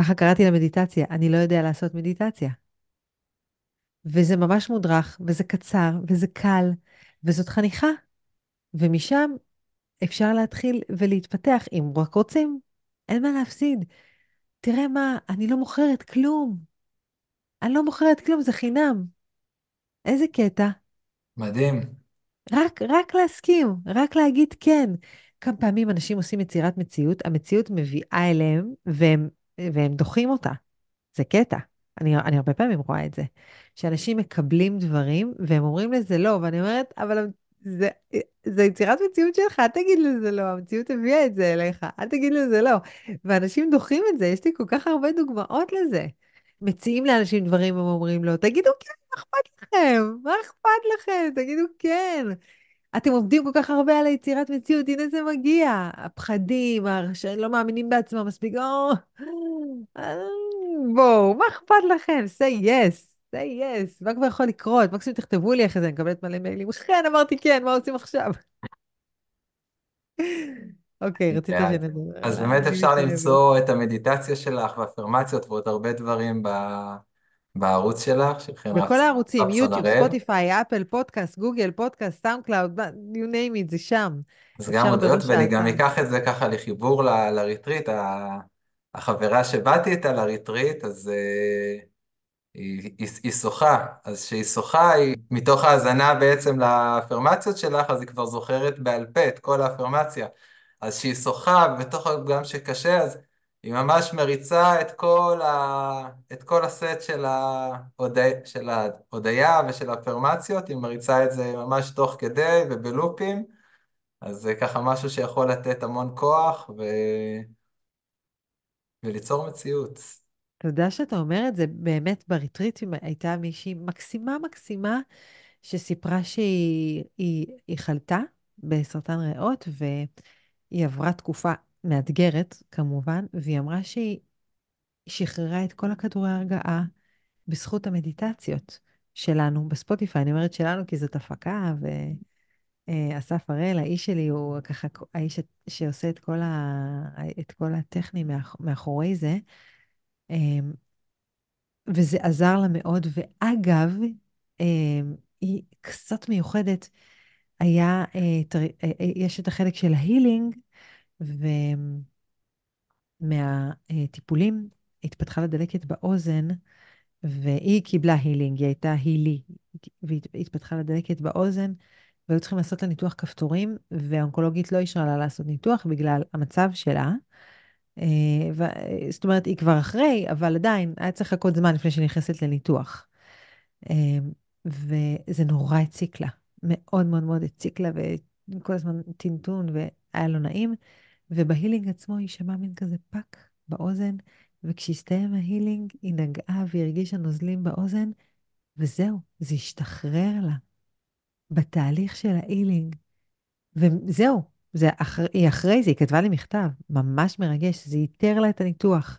ככה קראתי למדיטציה, אני לא יודע לעשות מדיטציה. וזה ממש מודרך, וזה קצר, וזה קל, וזאת חניכה. ומשם אפשר להתחיל ולהתפתח, אם רק רוצים. אין מה להפסיד. תראה מה, אני לא מוכרת כלום. אני לא מוכרת כלום, זה חינם. איזה קטע. מדהים. רק, רק להסכים, רק להגיד כן. כמה פעמים אנשים עושים יצירת מציאות, המציאות מביאה אליהם והם, והם דוחים אותה. זה קטע. אני, אני הרבה פעמים רואה את זה, שאנשים מקבלים דברים והם אומרים לזה לא, ואני אומרת, אבל זה, זה יצירת מציאות שלך, אל תגיד לזה לא, המציאות הביאה את זה אליך, אל תגיד לזה לא. ואנשים דוחים את זה, יש לי כל כך הרבה דוגמאות לזה. מציעים לאנשים דברים, הם אומרים לו, לא, תגידו כן, מה אכפת לכם? מה אכפת לכם? תגידו כן. אתם עובדים כל כך הרבה על היצירת מציאות, הנה זה מגיע. הפחדים, לא מאמינים בעצמם מספיק, או... אה, בואו, מה אכפת לכם? say yes, say yes, מה כבר יכול לקרות? מקסימום תכתבו לי אחרי זה, אני מקבלת מלא מיילים. [laughs] כן, אמרתי כן, מה עושים עכשיו? אוקיי, [laughs] רציתי שנדבר. אז באמת אפשר למצוא את המדיטציה שלך והאפרמציות ועוד הרבה דברים ב... בערוץ שלך, של חברת בכל הערוצים, יוטיוב, ספוטיפיי, אפל, פודקאסט, גוגל, פודקאסט, סאונד קלאוד, you name it, זה שם. אז גם הודעות, ואני גם אקח את זה ככה לחיבור לריטריט. החברה שבאתי איתה לריטריט, אז אה, היא שוחה. אז כשהיא שוחה, היא מתוך ההאזנה בעצם לאפרמציות שלך, אז היא כבר זוכרת בעל פה את כל האפרמציה. אז כשהיא שוחה, ובתוך גם שקשה, אז... היא ממש מריצה את כל, ה... את כל הסט של, ההוד... של ההודיה ושל האפרמציות, היא מריצה את זה ממש תוך כדי ובלופים, אז זה ככה משהו שיכול לתת המון כוח ו... וליצור מציאות. תודה שאתה אומר את זה, באמת בריטריט הייתה מישהי מקסימה מקסימה, שסיפרה שהיא היא, היא חלתה בסרטן ריאות, והיא עברה תקופה מאתגרת כמובן, והיא אמרה שהיא שחררה את כל הכדורי הרגעה בזכות המדיטציות שלנו בספוטיפיי. אני אומרת שלנו כי זאת הפקה, ואסף אה, הראל, האיש שלי, הוא ככה האיש שעושה את כל, ה... את כל הטכני מאח... מאחורי זה. אמ, וזה עזר לה מאוד, ואגב, אמ, היא קצת מיוחדת. היה, אה, אה, יש את החלק של ההילינג, ומהטיפולים התפתחה לה דלקת באוזן, והיא קיבלה הילינג, היא הייתה הילי, והתפתחה לה דלקת באוזן, והיו צריכים לעשות לה ניתוח כפתורים, והאונקולוגית לא אישרה לה לעשות ניתוח בגלל המצב שלה. אה, ו... זאת אומרת, היא כבר אחרי, אבל עדיין היה צריך לחכות זמן לפני שהיא נכנסת לניתוח. אה, וזה נורא הציק לה, מאוד מאוד מאוד הציק לה, וכל הזמן טינטון, והיה לא נעים. ובהילינג עצמו היא שמעה מין כזה פאק באוזן, וכשהסתיים ההילינג היא נגעה והרגישה נוזלים באוזן, וזהו, זה השתחרר לה בתהליך של ההילינג. וזהו, זה אחר, היא אחרי זה, היא כתבה לי מכתב, ממש מרגש, זה ייתר לה את הניתוח.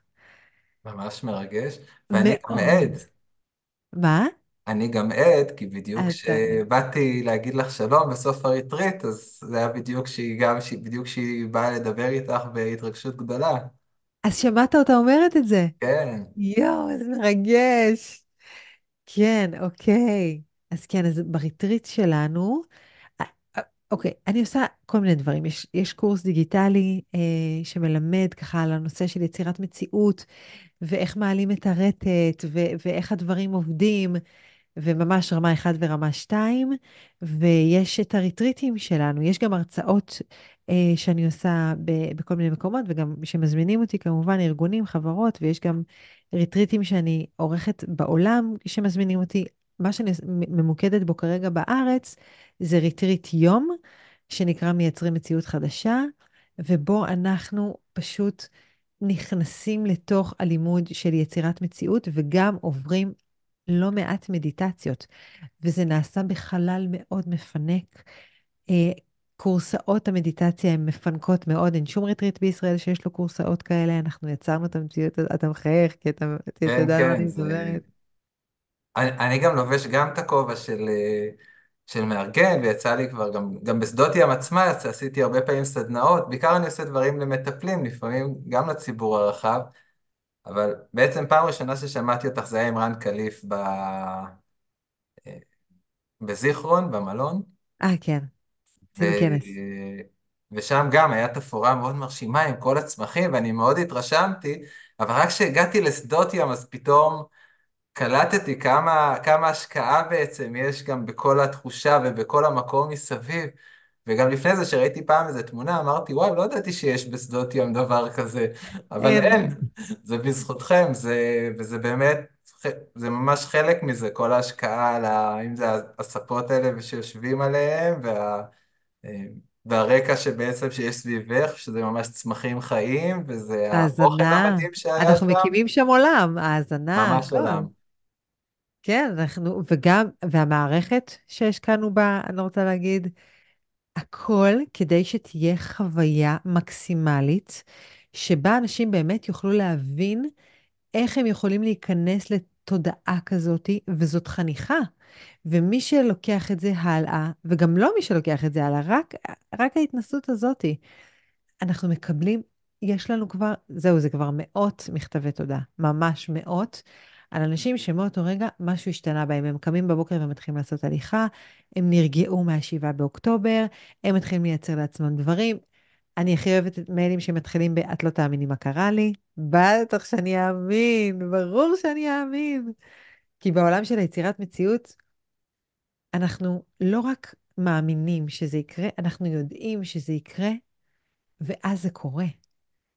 ממש מרגש, ואני גם עד. מה? אני גם עד, כי בדיוק כשבאתי כן. להגיד לך שלום בסוף הריטריט, אז זה היה בדיוק שהיא גם, בדיוק שהיא באה לדבר איתך בהתרגשות גדולה. אז שמעת אותה אומרת את זה? כן. יואו, איזה מרגש. כן, אוקיי. אז כן, אז בריטריט שלנו, אה, אה, אוקיי, אני עושה כל מיני דברים. יש, יש קורס דיגיטלי אה, שמלמד ככה על הנושא של יצירת מציאות, ואיך מעלים את הרטט, ו, ואיך הדברים עובדים. וממש רמה 1 ורמה 2, ויש את הריטריטים שלנו, יש גם הרצאות אה, שאני עושה ב, בכל מיני מקומות, וגם שמזמינים אותי כמובן ארגונים, חברות, ויש גם ריטריטים שאני עורכת בעולם שמזמינים אותי. מה שאני ממוקדת בו כרגע בארץ זה ריטריט יום, שנקרא מייצרים מציאות חדשה, ובו אנחנו פשוט נכנסים לתוך הלימוד של יצירת מציאות וגם עוברים לא מעט מדיטציות, וזה נעשה בחלל מאוד מפנק. אה, קורסאות המדיטציה הן מפנקות מאוד, אין שום רטריט בישראל שיש לו קורסאות כאלה, אנחנו יצרנו את המציאות, אתה מחייך, כי אתה יודע כן, מה כן, אני מדברת. אני גם לובש גם את הכובע של, אה, של מארגן, ויצא לי כבר, גם, גם בשדות ים עצמה עשיתי הרבה פעמים סדנאות, בעיקר אני עושה דברים למטפלים, לפעמים גם לציבור הרחב, אבל בעצם פעם ראשונה ששמעתי אותך זה היה עם רן קליף ב... אה, בזיכרון, במלון. אה, כן. עשינו ו... כנס. ושם גם היה תפאורה מאוד מרשימה עם כל הצמחים, ואני מאוד התרשמתי, אבל רק כשהגעתי לשדות ים, אז פתאום קלטתי כמה, כמה השקעה בעצם יש גם בכל התחושה ובכל המקום מסביב. וגם לפני זה, שראיתי פעם איזו תמונה, אמרתי, וואי, לא ידעתי שיש בשדות ים דבר כזה, אבל כן. אין, זה בזכותכם, זה, וזה באמת, זה ממש חלק מזה, כל ההשקעה, על ה, אם זה הספות האלה ושיושבים עליהם, וה, אה, והרקע שבעצם שיש סביבך, שזה ממש צמחים חיים, וזה האוכל המדהים שהיה שם. אנחנו מקימים שם עולם, האזנה. ממש טוב. עולם. כן, אנחנו, וגם, והמערכת שהשקענו בה, אני רוצה להגיד, הכל כדי שתהיה חוויה מקסימלית, שבה אנשים באמת יוכלו להבין איך הם יכולים להיכנס לתודעה כזאת, וזאת חניכה. ומי שלוקח את זה הלאה, וגם לא מי שלוקח את זה הלאה, רק, רק ההתנסות הזאת, אנחנו מקבלים, יש לנו כבר, זהו, זה כבר מאות מכתבי תודה, ממש מאות. על אנשים שמאותו רגע משהו השתנה בהם. הם קמים בבוקר ומתחילים לעשות הליכה, הם נרגעו מהשבעה באוקטובר, הם מתחילים לייצר לעצמם דברים. אני הכי אוהבת את מיילים שמתחילים ב"את לא תאמיני מה קרה לי". בטח שאני אאמין, ברור שאני אאמין. כי בעולם של היצירת מציאות, אנחנו לא רק מאמינים שזה יקרה, אנחנו יודעים שזה יקרה, ואז זה קורה.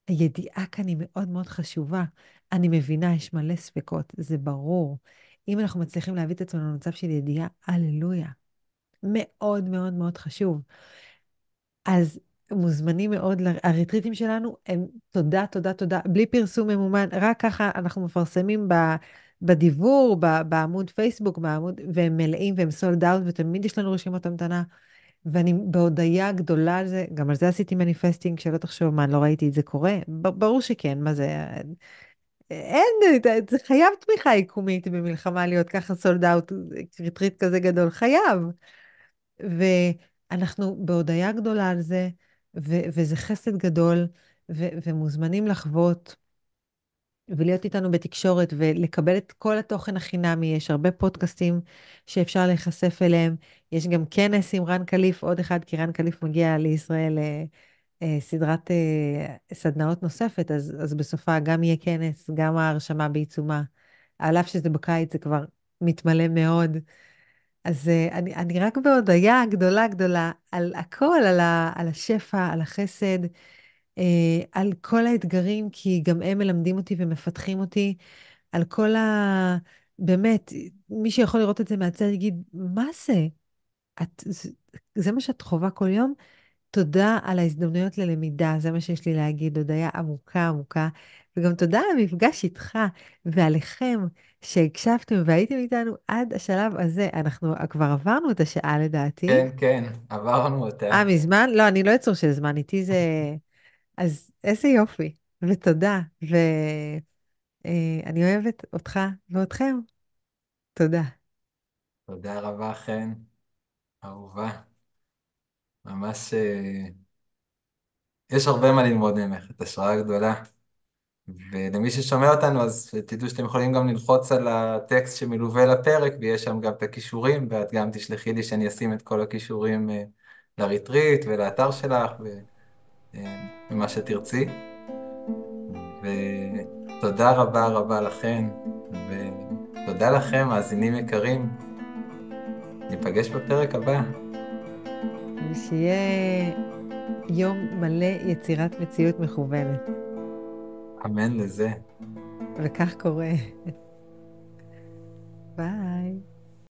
הידיעה כאן היא מאוד מאוד חשובה. אני מבינה, יש מלא ספקות, זה ברור. אם אנחנו מצליחים להביא את עצמנו למצב של ידיעה, הללויה. מאוד מאוד מאוד חשוב. אז מוזמנים מאוד, הריטריטים שלנו הם תודה, תודה, תודה, בלי פרסום ממומן, רק ככה אנחנו מפרסמים ב... בדיבור, בעמוד פייסבוק, בעמוד, והם מלאים והם סולד אאוט, ותמיד יש לנו רשימות המתנה. ואני בהודיה גדולה על זה, גם על זה עשיתי מניפסטינג, שלא תחשוב מה, לא ראיתי את זה קורה? ברור שכן, מה זה, אין, זה חייב תמיכה יקומית במלחמה להיות ככה סולד אאוט, קריטריט כזה גדול, חייב. ואנחנו בהודיה גדולה על זה, ו- וזה חסד גדול, ו- ומוזמנים לחוות, ולהיות איתנו בתקשורת, ולקבל את כל התוכן החינמי. יש הרבה פודקאסטים שאפשר להיחשף אליהם. יש גם כנס עם רן כליף, עוד אחד, כי רן כליף מגיע לישראל. אה, אה, סדרת אה, סדנאות נוספת, אז, אז בסופה גם יהיה כנס, גם ההרשמה בעיצומה. על אף שזה בקיץ זה כבר מתמלא מאוד. אז אה, אני, אני רק בהודיה גדולה גדולה על הכל, על, ה, על השפע, על החסד, על כל האתגרים, כי גם הם מלמדים אותי ומפתחים אותי, על כל ה... באמת, מי שיכול לראות את זה מהצד יגיד, מה זה? את, זה, זה מה שאת חווה כל יום? תודה על ההזדמנויות ללמידה, זה מה שיש לי להגיד, עוד היה עמוקה עמוקה, וגם תודה על המפגש איתך ועליכם שהקשבתם והייתם איתנו עד השלב הזה. אנחנו כבר עברנו את השעה לדעתי. כן, כן, עברנו אותה. אה, מזמן? לא, אני לא אצור של זמן, איתי זה... [laughs] אז איזה יופי, ותודה, ואני אה, אוהבת אותך ואותכם. תודה. תודה רבה, חן. אהובה. ממש... אה, יש הרבה מה ללמוד ממך, את השראה הגדולה. ולמי ששומע אותנו, אז תדעו שאתם יכולים גם ללחוץ על הטקסט שמלווה לפרק, ויש שם גם את הכישורים, ואת גם תשלחי לי שאני אשים את כל הכישורים אה, לריטריט ולאתר שלך, אה, ומה שתרצי. ותודה רבה רבה לכן, ותודה לכם, מאזינים יקרים. ניפגש בפרק הבא. ושיהיה יום מלא יצירת מציאות מכוונת. אמן לזה. וכך קורה. ביי.